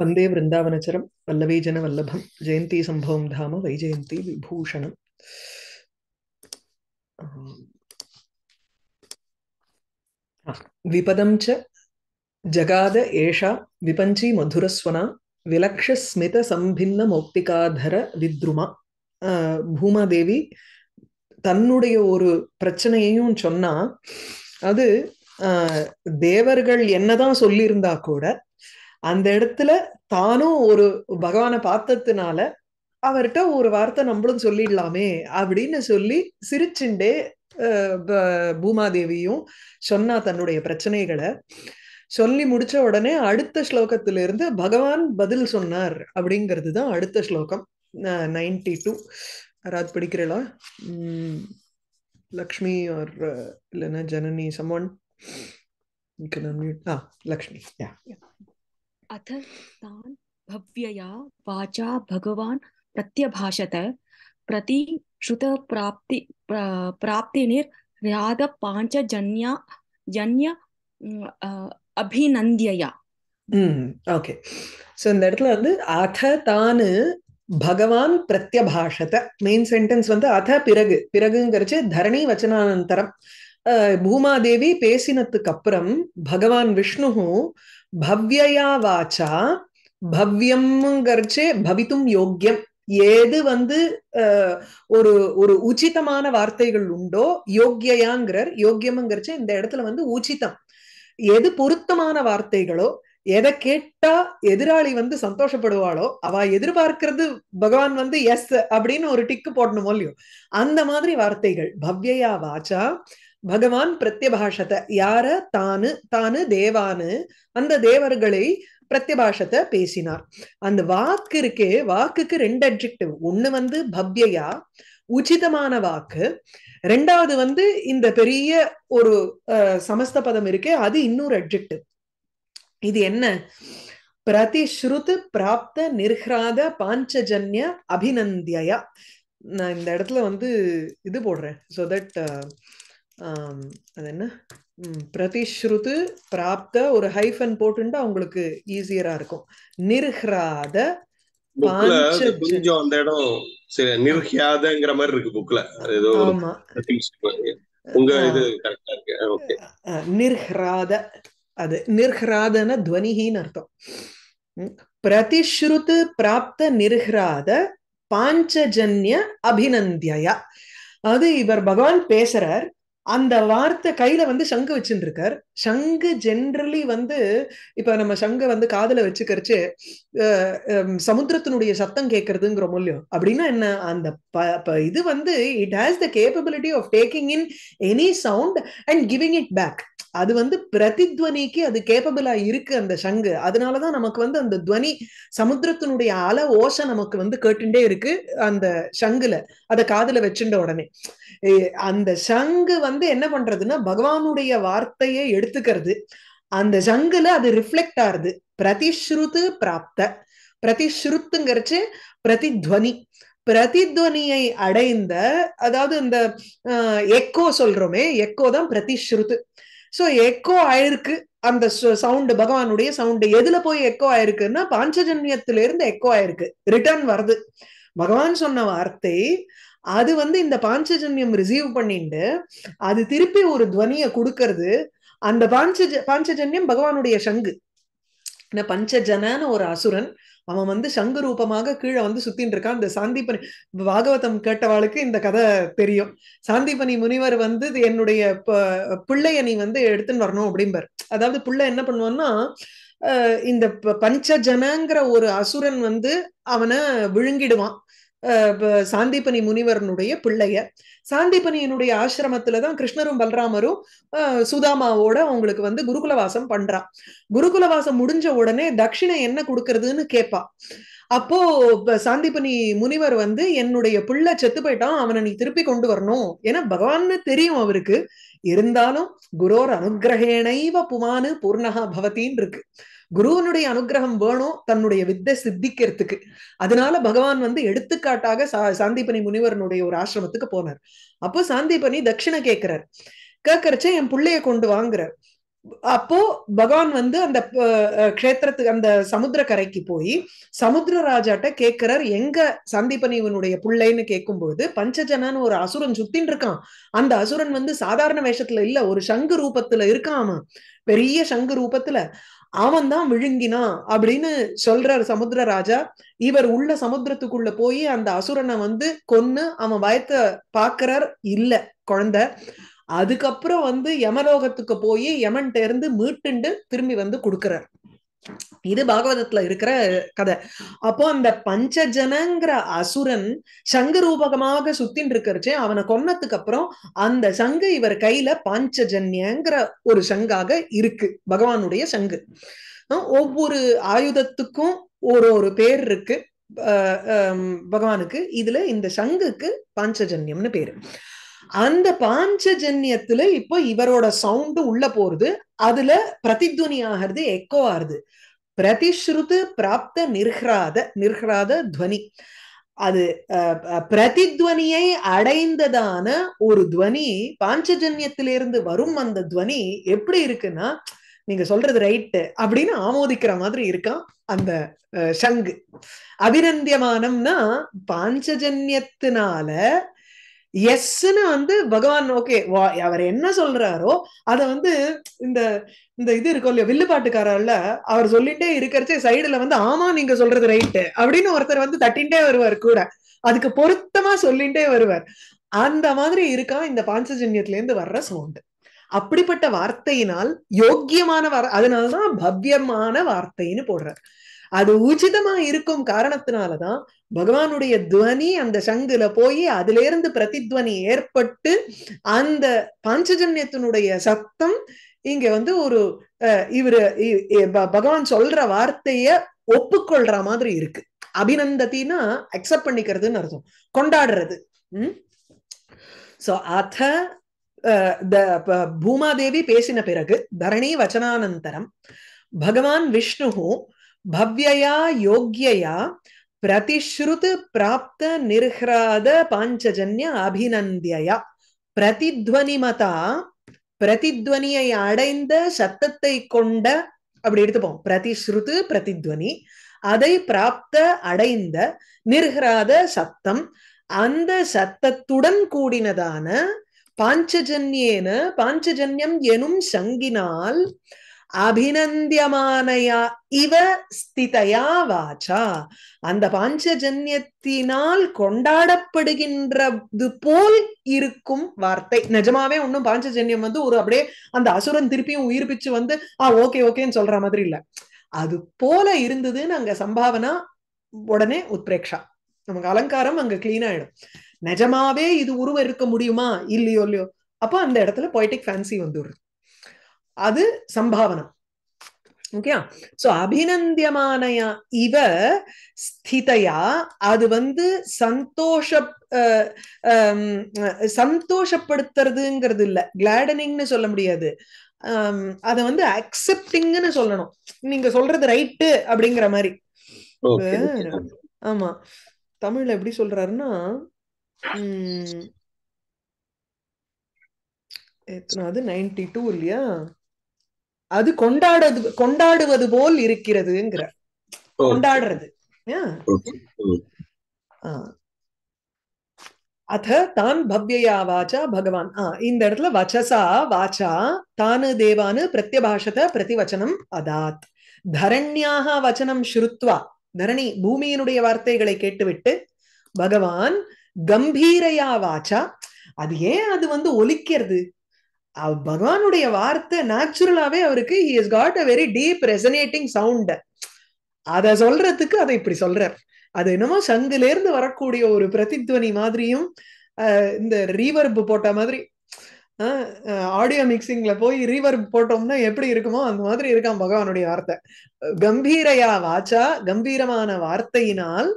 வந்தே விருந்தாவனச்சரம் வல்லவேஜன வல்லபம் ஜெயந்தி சம்பவம் தாம வைஜெயந்தி விபூஷணம் விபதம் ச ஜகாத ஏஷா விபஞ்சி மதுரஸ்வனா விலக்ஷஸ்மித சம்பின்ன மௌக்திகாதர வித்ருமா பூமாதேவி தன்னுடைய ஒரு பிரச்சனையையும் சொன்னா அது தேவர்கள் என்னதான் சொல்லியிருந்தா கூட அந்த இடத்துல தானும் ஒரு பகவானை பார்த்ததுனால அவர்கிட்ட ஒரு வார்த்தை நம்மளும் சொல்லிடலாமே அப்படின்னு சொல்லி சிரிச்சுண்டே பூமாதேவியும் சொன்னா தன்னுடைய பிரச்சனைகளை சொல்லி முடிச்ச உடனே அடுத்த ஸ்லோகத்திலிருந்து பகவான் பதில் சொன்னார் அப்படிங்கிறது தான் அடுத்த ஸ்லோகம் நைன்டி டூ யாராவது உம் லக்ஷ்மி ஆர் இல்லைன்னா ஜனனி சம்மன் லக்ஷ்மி யா अथ तान् भव्यया वाचा भगवान् प्रत्यभाषत प्रति श्रुतप्राप्ति प्राप्तिनिर्यादपाञ्चजन्या जन्य அபிநந்தியா ம் ஓகே ஸோ இந்த இடத்துல வந்து அத தானு பகவான் பிரத்யபாஷத்தை மெயின் சென்டென்ஸ் வந்து அத பிறகு பிறகுங்கிறச்சு தரணி வச்சனானந்தரம் பூமாதேவி பேசினத்துக்கு அப்புறம் பகவான் விஷ்ணு பவ்யயா வாச்சா பவ்யம்ங்கிறச்சே பவித்தும் யோக்கியம் ஏது வந்து ஒரு ஒரு உச்சிதமான வார்த்தைகள் உண்டோ யோக்கியாங்கிறார் யோக்கியம்ங்கிறச்ச இந்த இடத்துல வந்து உச்சிதம் எது பொருத்தமான வார்த்தைகளோ எதை கேட்டா எதிராளி வந்து சந்தோஷப்படுவாளோ அவ எதிர்பார்க்கிறது பகவான் வந்து எஸ் அப்படின்னு ஒரு டிக்கு போடணுமோ இல்லையோ அந்த மாதிரி வார்த்தைகள் பவ்யயா வாச்சா பகவான் பிரத்யபாஷத்தை யார தானு தானு தேவானு அந்த தேவர்களை பிரத்யபாஷத்தை பேசினார் அந்த வாக்கு இருக்கே வாக்குக்கு ரெண்டு அப்ஜெக்டிவ் ஒண்ணு வந்து பவ்யயா உச்சிதமான வாக்கு ரெண்டாவது வந்து இந்த பெரிய ஒரு சமஸ்த பதம் இருக்கே அது இன்னொரு அப்ஜெக்டிவ் இது என்ன பிரதிஸ்ருத்து பிராப்த நிர்ஹ்ராத பாஞ்சஜன்ய அபிநந்தியா நான் இந்த இடத்துல வந்து இது போடுறேன் சோ தட் அது என்ன பிரதிஸ்ருது பிராப்த ஒரு ஹைஃபன் போட்டுண்டா அவங்களுக்கு ஈஸியரா இருக்கும் நிர்ஹ்ராத கொஞ்சம் அந்த இடம் சரி நிர்ஹியாதங்கிற மாதிரி இருக்கு புக்ல ஏதோ உங்க இது கரெக்டா இருக்கு நிர்ஹ்ராத அது நிர்ஹ்ராதன துவனிகின்னு அர்த்தம் பிரதிஸ்ருத்து பிராப்த நிர்ஹ்ராத பாஞ்சஜன்ய அபிநந்தியா அது இவர் பகவான் பேசுறார் அந்த வார்த்தை கையில வந்து சங்கு வச்சுட்டு இருக்கார் சங்கு ஜென்ரலி வந்து இப்ப நம்ம சங்க வந்து காதல வச்சுக்கரிச்சு சமுத்திரத்தினுடைய சத்தம் கேட்கறதுங்கிற மூலியம் அப்படின்னா என்ன அந்த இது வந்து it has the capability of taking in any sound and giving it back அது வந்து பிரதித்வனிக்கு அது கேப்பபிளா இருக்கு அந்த சங்கு அதனாலதான் நமக்கு வந்து அந்த துவனி சமுத்திரத்தினுடைய அல ஓசை நமக்கு வந்து கேட்டுட்டே இருக்கு அந்த சங்குல அத காதுல வச்சுட்ட உடனே அந்த சங்கு வந்து என்ன பண்றதுன்னா பகவானுடைய வார்த்தையை எடுத்துக்கிறது அந்த சங்குல அது ரிஃப்ளெக்ட் ஆறுது பிரதிஸ்ருத்து பிராப்த பிரதிஸ்ருத்துங்கிறச்சு பிரதித்வனி பிரதித்வனியை அடைந்த அதாவது இந்த எக்கோ சொல்றோமே எக்கோ தான் பிரதிஸ்ருத்து ஸோ எக்கோ ஆயிருக்கு அந்த சவுண்டு பகவானுடைய சவுண்டு எதுல போய் எக்கோ ஆயிருக்குன்னா பாஞ்சஜன்யத்தில இருந்து எக்கோ ஆயிருக்கு ரிட்டர்ன் வருது பகவான் சொன்ன வார்த்தை அது வந்து இந்த பாஞ்சஜன்யம் ரிசீவ் பண்ணிட்டு அது திருப்பி ஒரு துவனிய கொடுக்கறது அந்த பாஞ்சஜ பாஞ்சஜன்யம் பகவானுடைய சங்கு பஞ்சஜனன்னு ஒரு அசுரன் அவன் வந்து சங்கு ரூபமாக கீழே வந்து சுத்தின்னு இருக்கான் இந்த சாந்திபனி பாகவதம் கேட்டவாளுக்கு இந்த கதை தெரியும் சாந்திபனி முனிவர் வந்து என்னுடைய பிள்ளைய நீ வந்து எடுத்துன்னு வரணும் அப்படிம்பார் அதாவது பிள்ளை என்ன பண்ணுவான்னா இந்த பஞ்சஜனங்கிற ஒரு அசுரன் வந்து அவனை விழுங்கிடுவான் சாந்திபனி முனிவரனுடைய பிள்ளைய சாந்திபனியனுடைய ஆசிரமத்துல தான் கிருஷ்ணரும் பல்ராமரும் சுதாமாவோட அவங்களுக்கு வந்து குருகுலவாசம் பண்றா குருகுலவாசம் முடிஞ்ச உடனே தட்சிணை என்ன கொடுக்கறதுன்னு கேட்பா அப்போ சாந்திபனி முனிவர் வந்து என்னுடைய பிள்ளை செத்து போயிட்டான் அவனை நீ திருப்பி கொண்டு வரணும் ஏன்னா பகவான்னு தெரியும் அவருக்கு இருந்தாலும் குரோர் அனுகிரகேணைவ புமானு பூர்ணகா பவத்தின் இருக்கு குருவனுடைய அனுகிரகம் வேணும் தன்னுடைய வித்தை சித்திக்கிறதுக்கு அதனால பகவான் வந்து எடுத்துக்காட்டாக சா சாந்திபனி முனிவரனுடைய ஒரு ஆசிரமத்துக்கு போனார் அப்போ சாந்திபனி தட்சிணை கேட்கிறார் கேட்கறச்ச என் பிள்ளைய கொண்டு வாங்குறார் அப்போ பகவான் வந்து அந்த கஷேத்திரத்துக்கு அந்த சமுத்திர கரைக்கு போய் சமுத்திரராஜாட்ட கேட்கிறார் எங்க சந்திப்பனி இவனுடைய பிள்ளைன்னு கேட்கும்போது பஞ்சஜனான்னு ஒரு அசுரன் சுத்தின் இருக்கான் அந்த அசுரன் வந்து சாதாரண வேஷத்துல இல்ல ஒரு சங்கு ரூபத்துல இருக்கான் பெரிய சங்கு ரூபத்துல அவன் தான் விழுங்கினான் அப்படின்னு சொல்றாரு சமுத்திர ராஜா இவர் உள்ள சமுத்திரத்துக்குள்ள போய் அந்த அசுரனை வந்து கொன்னு அவன் பயத்தை பாக்குறார் இல்ல குழந்தை அதுக்கப்புறம் வந்து யமலோகத்துக்கு போய் யமன்கிட்ட இருந்து மீட்டுண்டு திரும்பி வந்து கொடுக்குறார் இது பாகவதத்துல இருக்கிற கதை அப்போ அந்த பஞ்சஜனங்கிற அசுரன் சங்க ரூபகமாக சுத்தின் இருக்கிறச்சு அவனை கொன்னதுக்கு அப்புறம் அந்த சங்கு இவர் கையில பாஞ்சஜன்யங்கிற ஒரு சங்காக இருக்கு பகவானுடைய சங்கு ஒவ்வொரு ஆயுதத்துக்கும் ஒரு ஒரு பேர் இருக்கு பகவானுக்கு இதுல இந்த சங்குக்கு பாஞ்சஜன்யம்னு பேரு அந்த பாஞ்சஜன்யத்துல இப்போ இவரோட சவுண்டு உள்ள போறது அதுல பிரதித்வனி ஆகிறது எக்கோ ஆகுது பிரதிஸ்ருது பிராப்த நிர்ஹ்ராத நிர்ஹ்ராத துவனி அது பிரதித்வனியை அடைந்ததான ஒரு துவனி பாஞ்சஜன்யத்திலிருந்து வரும் அந்த துவனி எப்படி இருக்குன்னா நீங்க சொல்றது ரைட்டு அப்படின்னு ஆமோதிக்கிற மாதிரி இருக்கான் அந்த சங்கு அபிநந்தியமானம்னா பாஞ்சஜன்யத்தினால எஸ்ன்னு வந்து பகவான் ஓகே அவர் என்ன சொல்றாரோ அத வந்து இந்த இந்த இது இருக்கும் இல்லையா வில்லுப்பாட்டுக்காரர்ல அவர் சொல்லிட்டே இருக்கிறச்சே சைடுல வந்து ஆமா நீங்க சொல்றது ரைட்டு அப்படின்னு ஒருத்தர் வந்து தட்டின்ண்டே வருவார் கூட அதுக்கு பொருத்தமா சொல்லிட்டே வருவார் அந்த மாதிரி இருக்கா இந்த பாஞ்சஜன்யத்துல இருந்து வர்ற சவுண்டு அப்படிப்பட்ட வார்த்தையினால் யோக்கியமான வார அதனாலதான் பவ்யமான வார்த்தைன்னு போடுறார் அது உச்சிதமா இருக்கும் காரணத்தினாலதான் பகவானுடைய துவனி அந்த சங்குல போய் அதுல இருந்து பிரதித்வனி ஏற்பட்டு அந்த பாஞ்சஜன்யத்தினுடைய சத்தம் இங்க வந்து ஒரு இவரு பகவான் சொல்ற வார்த்தைய ஒப்புக்கொள்ற மாதிரி இருக்கு அபிநந்தத்தின்னா அக்செப்ட் பண்ணிக்கிறதுன்னு அர்த்தம் கொண்டாடுறது உம் சோ அத பூமாதேவி பேசின பிறகு தரணி வச்சனானந்தரம் பகவான் விஷ்ணுவும் பவ்யயா யோக்யயா பிரதிஸ்ருது பிராப்த நிர்ஹ்ராத பாஞ்சஜன்ய அபிநந்தியா பிரதித்வனிமதா பிரதித்வனியை அடைந்த சத்தத்தை கொண்ட அப்படி எடுத்துப்போம் பிரதிஸ்ருது பிரதித்வனி அதை பிராப்த அடைந்த நிர்ஹ்ராத சத்தம் அந்த சத்தத்துடன் கூடினதான பாஞ்சஜன்யேன பாஞ்சஜன்யம் எனும் சங்கினால் அபிநந்தியமானையா இவ ஸ்திதயா வாச்சா அந்த பாஞ்சஜன்யத்தினால் கொண்டாடப்படுகின்றது போல் இருக்கும் வார்த்தை நிஜமாவே ஒண்ணும் பாஞ்சஜன்யம் வந்து ஒரு அப்படியே அந்த அசுரன் திருப்பியும் உயிர்ப்பிச்சு வந்து ஆ ஓகே ஓகேன்னு சொல்ற மாதிரி இல்ல அது போல இருந்ததுன்னு அங்க சம்பாவனா உடனே உத்ரேக்ஷா நமக்கு அலங்காரம் அங்க கிளீன் ஆயிடும் நிஜமாவே இது உருவ இருக்க முடியுமா இல்லையோ இல்லையோ அப்போ அந்த இடத்துல பொய்டிக் ஃபேன்சி வந்துடுது அது சம்பாவனம் ஓகே சோ அபிநந்தியமான இவ ஸ்திதையா அது வந்து சந்தோஷ சந்தோஷப்படுத்துறதுங்கிறது இல்ல கிளாடனிங்னு சொல்ல முடியாது அதை வந்து அக்செப்டிங்னு சொல்லணும் நீங்க சொல்றது ரைட்டு அப்படிங்கிற மாதிரி ஆமா தமிழ்ல எப்படி சொல்றாருன்னா எத்தனாவது நைன்டி டூ இல்லையா அது கொண்டாடுறது கொண்டாடுவது போல் இருக்கிறதுங்கிற கொண்டாடுறது அத தான் பவ்யயா வாச்சா பகவான் ஆ இந்த இடத்துல வச்சசா வாச்சா தானு தேவானு பிரத்யபாஷத பிரதிவச்சனம் அதாத் தரண்யாக வச்சனம் ஸ்ருத்வா தரணி பூமியினுடைய வார்த்தைகளை கேட்டுவிட்டு பகவான் கம்பீரையா வாச்சா அது ஏன் அது வந்து ஒலிக்கிறது பகவானுடைய வார்த்தை நேச்சுரலாவே அவருக்கு he is got a very deep resonating sound அத சொல்றதுக்கு அதை இப்படி சொல்றார் அது என்னமோ சங்குல இருந்து வரக்கூடிய ஒரு பிரதித்வனி மாதிரியும் இந்த ரீவர்ப் போட்ட மாதிரி ஆடியோ மிக்சிங்ல போய் ரீவர்ப் போட்டோம்னா எப்படி இருக்குமோ அந்த மாதிரி இருக்கான் பகவானுடைய வார்த்தை கம்பீரையா வாச்சா கம்பீரமான வார்த்தையினால்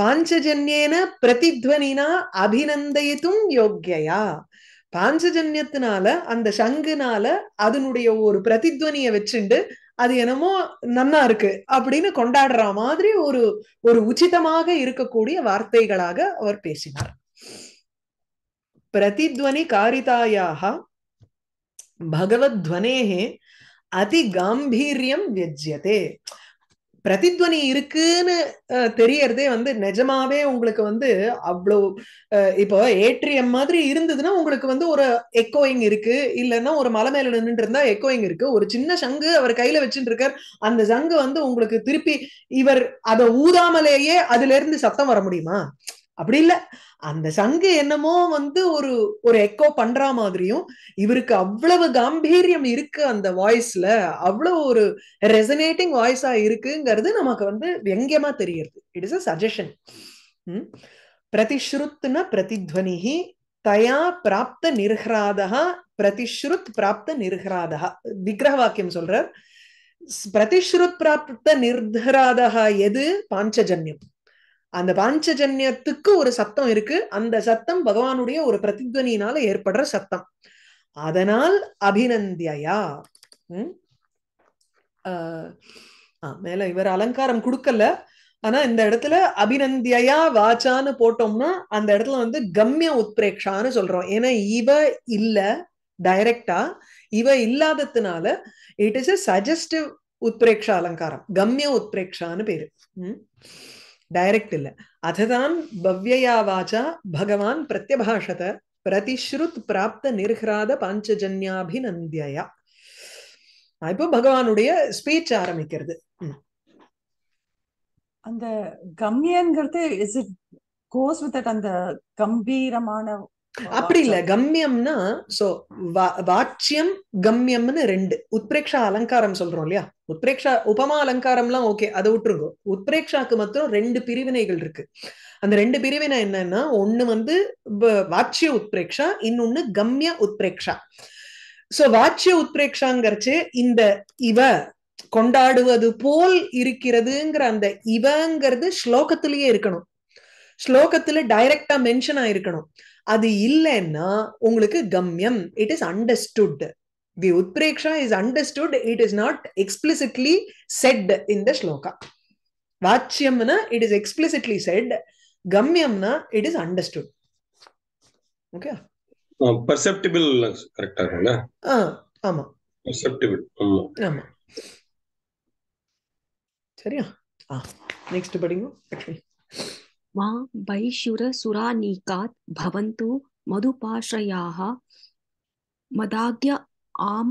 பாஞ்சஜன்யேன பிரதித்வனினா அபிநந்தயித்தும் யோக்கியா பாஞ்சஜன்யத்தினால அந்த சங்குனால அதனுடைய ஒரு பிரதித்வனிய வச்சுண்டு அது என்னமோ நன்னா இருக்கு அப்படின்னு கொண்டாடுற மாதிரி ஒரு ஒரு உச்சிதமாக இருக்கக்கூடிய வார்த்தைகளாக அவர் பேசினார் பிரதித்வனி காரிதாயாக பகவத்வனேகே அதி காம்பீரியம் வெஜ்யதே பிரதித்வனி இருக்குன்னு தெரியறதே வந்து நிஜமாவே உங்களுக்கு வந்து அவ்வளோ இப்போ ஏற்றியம் மாதிரி இருந்ததுன்னா உங்களுக்கு வந்து ஒரு எக்கோயிங் இருக்கு இல்லைன்னா ஒரு மலை மேல நின்று இருந்தா எக்கோயிங் இருக்கு ஒரு சின்ன சங்கு அவர் கையில வச்சுட்டு இருக்கார் அந்த சங்கு வந்து உங்களுக்கு திருப்பி இவர் அதை ஊதாமலேயே அதுல இருந்து சத்தம் வர முடியுமா அப்படி இல்ல அந்த சங்கு என்னமோ வந்து ஒரு ஒரு எக்கோ பண்ற மாதிரியும் இவருக்கு அவ்வளவு காம்பீரியம் இருக்கு அந்த வாய்ஸ்ல அவ்வளவு ஒரு ரெசனேட்டிங் வாய்ஸா இருக்குங்கிறது நமக்கு வந்து வெங்கியமா தெரியுது இட் இஸ் அ சஜஷன் பிரதிஸ்ருத்னா பிரதித்வனிகி தயா பிராப்த நிர்ஹராதா பிரதிஸ்ருத் பிராப்த நிர்ஹராதா விக்கிரக வாக்கியம் சொல்றார் பிரதிஸ்ருத் பிராப்த நிர்ஹராதா எது பாஞ்சஜன்யம் அந்த பாஞ்சஜன்யத்துக்கு ஒரு சத்தம் இருக்கு அந்த சத்தம் பகவானுடைய ஒரு பிரதித்வனியினால ஏற்படுற சத்தம் அதனால் அபிநந்தியா மேல இவர் அலங்காரம் கொடுக்கல ஆனா இந்த இடத்துல அபிநந்தியா வாச்சான்னு போட்டோம்னா அந்த இடத்துல வந்து கம்ய உத்பிரேக்ஷான்னு சொல்றோம் ஏன்னா இவ இல்ல டைரக்டா இவ இல்லாததுனால இட் இஸ் எ சஜஸ்டிவ் உத்ரேக்ஷா அலங்காரம் கம்ய உத்பிரேக்ஷான்னு பேரு டைரக்ட் இல்ல அதுதான் பவ்யயா வாச்சா பகவான் பிரத்யபாஷத பிரதிஷ்ருத் பிராப்த நிர்ஹராத பாஞ்சஜன்யாபிநந்தியா இப்போ பகவானுடைய ஸ்பீச் ஆரம்பிக்கிறது அந்த கம்யங்கிறது இஸ் இட் கோஸ் வித் அந்த கம்பீரமான அப்படி இல்ல கம்யம்னா சோ வாச்சியம் கம்யம்னு ரெண்டு உத்பிரேக்ஷா அலங்காரம் சொல்றோம் இல்லையா உத்பிரேக்ஷா உபமா அலங்காரம் எல்லாம் ஓகே அதை விட்டுருங்க உத்பிரேக்ஷாக்கு மாத்திரம் ரெண்டு பிரிவினைகள் இருக்கு அந்த ரெண்டு பிரிவினை என்னன்னா ஒண்ணு வந்து வாட்சிய உத்பிரேக்ஷா இன்னொன்னு கம்ய உத்பிரேக்ஷா சோ வாச்சிய உத்பிரேக்ஷாங்கிறச்சு இந்த இவ கொண்டாடுவது போல் இருக்கிறதுங்கிற அந்த இவங்கிறது ஸ்லோகத்திலேயே இருக்கணும் ஸ்லோகத்துல டைரக்டா மென்ஷன் ஆயிருக்கணும் அது இல்லைன்னா உங்களுக்கு கம்யம் இட் இஸ் அண்டர்ஸ்டுட் தி உத்பிரேக்ஷா is understood it is not explicitly said in shloka வாட்சியம்னா இட் இஸ் எக்ஸ்பிளிசிட்லி செட் கம்யம்னா இட் இஸ் அண்டர்ஸ்டுட் ஓகே கரெக்டா ஆமா ஆமா சரியா நெக்ஸ்ட் படிங்க वहाँ वैशुरसुरानीकात् भवन्तु मधुपाश्रयाः मदाज्ञा आम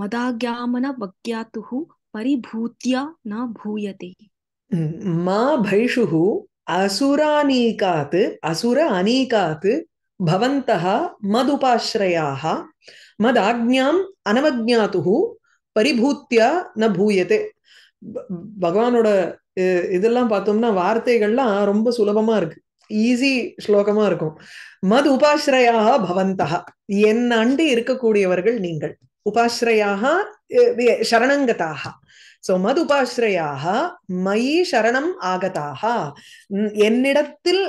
मदाज्ञामनवज्ञातुः परिभूत्या न भूयते मा भैषुः असुरानीकात् असुर अनीकात् भवन्तः मदुपाश्रयाः मदाज्ञाम् अनवज्ञातुः परिभूत्या न भूयते இதெல்லாம் பார்த்தோம்னா வார்த்தைகள்லாம் ரொம்ப சுலபமா இருக்கு ஈஸி ஸ்லோகமா இருக்கும் மது உபாஸ்ரயாக பவந்தா என் அண்டு இருக்கக்கூடியவர்கள் நீங்கள் உபாஸ்ரயாக சரணங்கதாக சோ மது உபாஸ்ரயாக மயி சரணம் ஆகதாக என்னிடத்தில்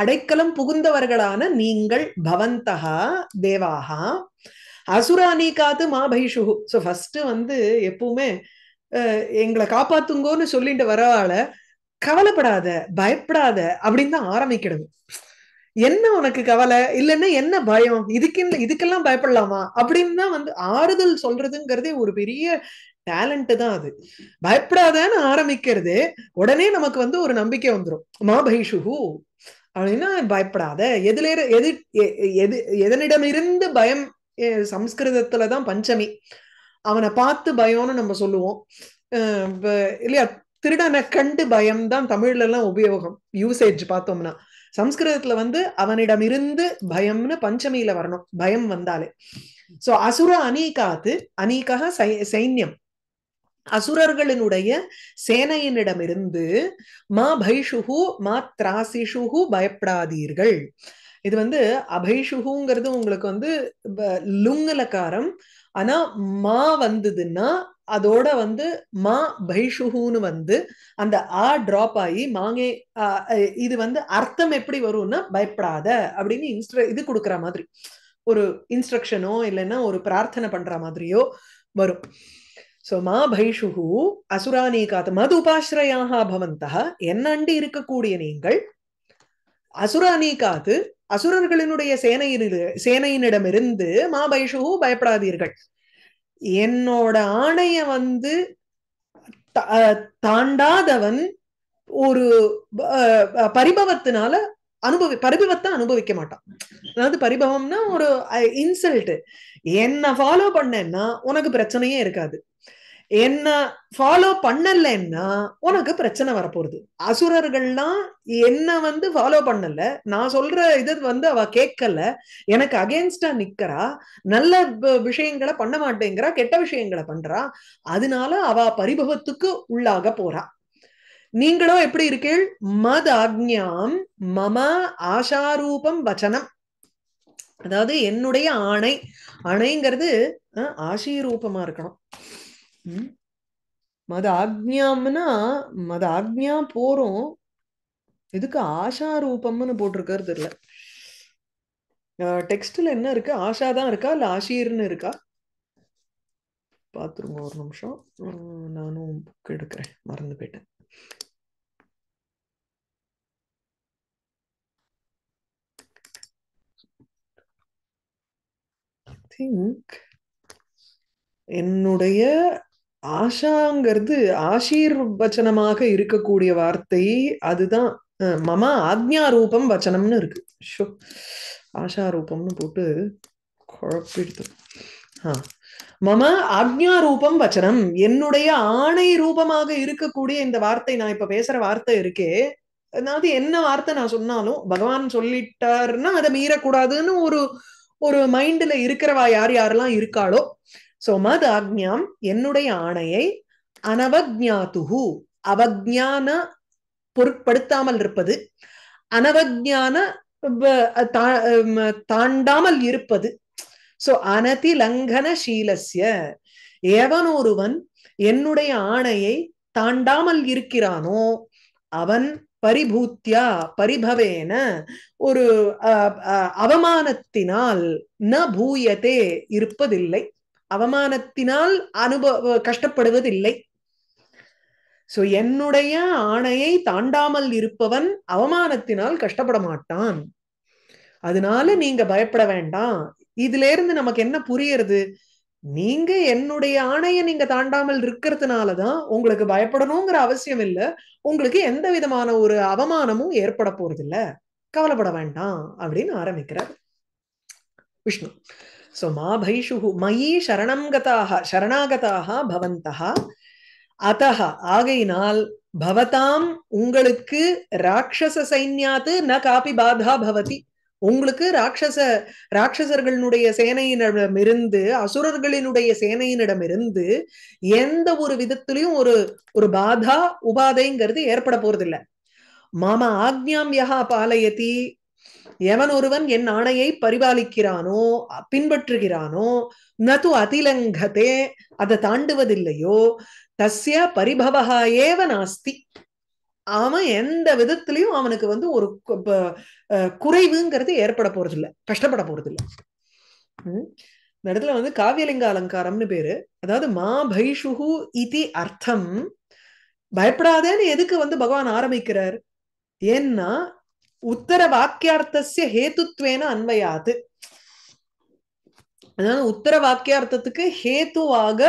அடைக்கலம் புகுந்தவர்களான நீங்கள் பவந்தகா தேவாகா நீ காத்து மா பைஷுகு ஃபர்ஸ்ட் வந்து எப்பவுமே எங்களை காப்பாத்துங்கோன்னு சொல்லிட்டு வரவால கவலைப்படாத பயப்படாத அப்படின்னு தான் ஆரம்பிக்கிறது என்ன உனக்கு கவலை இல்லைன்னா என்ன பயம் இதுக்கு இதுக்கெல்லாம் பயப்படலாமா அப்படின்னு தான் வந்து ஆறுதல் சொல்றதுங்கிறதே ஒரு பெரிய டேலண்ட் தான் அது பயப்படாதன்னு ஆரம்பிக்கிறது உடனே நமக்கு வந்து ஒரு நம்பிக்கை வந்துடும் மா பைஷுஹு அப்படின்னா பயப்படாத எதுல எது எது எதனிடமிருந்து பயம் சம்ஸ்கிருதத்துலதான் பஞ்சமி அவனை பார்த்து பயம்னு நம்ம சொல்லுவோம் இல்லையா திருடனை கண்டு பயம் தான் தமிழ்ல எல்லாம் உபயோகம் யூசேஜ் பார்த்தோம்னா சம்ஸ்கிருதத்துல வந்து அவனிடம் இருந்து பயம்னு பஞ்சமியில வரணும் பயம் வந்தாலே சோ அசுர அனீகாத்து அனீகா சைன்யம் அசுரர்களினுடைய சேனையினிடமிருந்து மா பைஷுகு மா திராசிஷுகு பயப்படாதீர்கள் இது வந்து அபைஷுகுங்கிறது உங்களுக்கு வந்து லுங்கலக்காரம் ஆனா மா வந்ததுன்னா அதோட வந்து மா பைஷுகுன்னு வந்து அந்த ஆ டிராப் ஆகி மாங்கே இது வந்து அர்த்தம் எப்படி வரும்னா பயப்படாத அப்படின்னு இன்ஸ்ட்ர இது கொடுக்குற மாதிரி ஒரு இன்ஸ்ட்ரக்ஷனோ இல்லைன்னா ஒரு பிரார்த்தனை பண்ற மாதிரியோ வரும் ஸோ மா பைஷுஹு அசுரானி காத்து மது உபாசிரயாக பவந்தா என்னண்டி இருக்கக்கூடிய நீங்கள் அசுரானி காத்து அசுரர்களினுடைய சேனையினிடு சேனையினிடமிருந்து மாபைஷு பயப்படாதீர்கள் என்னோட ஆணைய வந்து தாண்டாதவன் ஒரு பரிபவத்தினால அனுபவி பரிபவத்தை அனுபவிக்க மாட்டான் அதாவது பரிபவம்னா ஒரு இன்சல்ட் என்ன ஃபாலோ பண்ணேன்னா உனக்கு பிரச்சனையே இருக்காது என்ன ஃபாலோ பண்ணலைன்னா உனக்கு பிரச்சனை வரப்போறது அசுரர்கள்லாம் என்ன வந்து ஃபாலோ பண்ணல நான் சொல்ற இது வந்து அவ கேட்கல எனக்கு அகேன்ஸ்டா நிக்கிறா நல்ல விஷயங்களை பண்ண மாட்டேங்கிறா கெட்ட விஷயங்களை பண்றா அதனால அவ பரிபவத்துக்கு உள்ளாக போறா நீங்களும் எப்படி இருக்கீள் மத ஆக்ஞாம் மம ஆஷாரூபம் வச்சனம் அதாவது என்னுடைய ஆணை அணைங்கிறது ஆசீரூபமா இருக்கணும் மத ஆக்ஞாம்னா மத ஆக்ஞா போறோம் இதுக்கு ஆஷா ரூபம்னு போட்டிருக்கிறது தெரியல டெக்ஸ்டில் என்ன இருக்கு ஆஷா தான் இருக்கா இல்லை ஆஷீர்னு இருக்கா பார்த்துருங்க ஒரு நிமிஷம் நானும் புக் எடுக்கிறேன் மறந்து போயிட்டேன் திங்க் என்னுடைய ஆஷாங்கிறது ஆசீர்வச்சனமாக இருக்கக்கூடிய வார்த்தை அதுதான் மம ஆக்ஞா ரூபம் வச்சனம்னு இருக்கு ஷோ ஆஷா ரூபம்னு போட்டு குழப்பிடுது மம ஆக்ஞா ரூபம் வச்சனம் என்னுடைய ஆணை ரூபமாக இருக்கக்கூடிய இந்த வார்த்தை நான் இப்ப பேசுற வார்த்தை இருக்கே அதாவது என்ன வார்த்தை நான் சொன்னாலும் பகவான் சொல்லிட்டாருன்னா அதை மீறக்கூடாதுன்னு ஒரு ஒரு மைண்ட்ல இருக்கிறவா யார் யாரெல்லாம் இருக்காளோ சோ மத் ஆக்ஞாம் என்னுடைய ஆணையை அனவஜாத்துகு அவக்ஞான பொருட்படுத்தாமல் இருப்பது அனவக்ஞான தாண்டாமல் இருப்பது சோ அனதி லங்கன சீலசிய எவன் ஒருவன் என்னுடைய ஆணையை தாண்டாமல் இருக்கிறானோ அவன் பரிபூத்தியா பரிபவேன ஒரு அவமானத்தினால் ந பூயதே இருப்பதில்லை அவமானத்தினால் அனுபவ கஷ்டப்படுவதில்லை சோ என்னுடைய ஆணையை தாண்டாமல் இருப்பவன் அவமானத்தினால் கஷ்டப்பட மாட்டான் அதனால நீங்க பயப்பட வேண்டாம் இதுல இருந்து நமக்கு என்ன புரியறது நீங்க என்னுடைய ஆணையை நீங்க தாண்டாமல் இருக்கிறதுனாலதான் உங்களுக்கு பயப்படணுங்கிற அவசியம் இல்ல உங்களுக்கு எந்த விதமான ஒரு அவமானமும் ஏற்பட போறது இல்ல கவலைப்பட வேண்டாம் அப்படின்னு ஆரம்பிக்கிறார் விஷ்ணு ஸோ மா பைஷுஹு மயி சரணம் கதாக சரணாகதாக பவந்தா அத்த ஆகையினால் பவதாம் உங்களுக்கு ராட்சச சைன்யாத்து ந காப்பி பாதா பவதி உங்களுக்கு ராட்சச ராட்சசர்களினுடைய சேனையினிடமிருந்து அசுரர்களினுடைய சேனையினிடமிருந்து எந்த ஒரு விதத்திலையும் ஒரு ஒரு பாதா உபாதைங்கிறது ஏற்பட போறதில்லை மாமா ஆக்ஞாம் யகா பாலயதி எவன் ஒருவன் என் ஆணையை பரிபாலிக்கிறானோ பின்பற்றுகிறானோ நது அதிலங்கதே அதை தாண்டுவதில்லையோ தஸ்ய பரிபவகா ஏவ நாஸ்தி அவன் எந்த விதத்திலையும் அவனுக்கு வந்து ஒரு குறைவுங்கிறது ஏற்பட போறதில்லை கஷ்டப்பட போறதில்லை இந்த இடத்துல வந்து காவியலிங்க அலங்காரம்னு பேரு அதாவது மா பைஷுகு இதி அர்த்தம் பயப்படாதேன்னு எதுக்கு வந்து பகவான் ஆரம்பிக்கிறார் ஏன்னா உத்தர வாக்கியார்த்தசிய ஹேத்துத்வேன அன்பையாது அதாவது உத்தர வாக்கியார்த்தத்துக்கு ஹேத்துவாக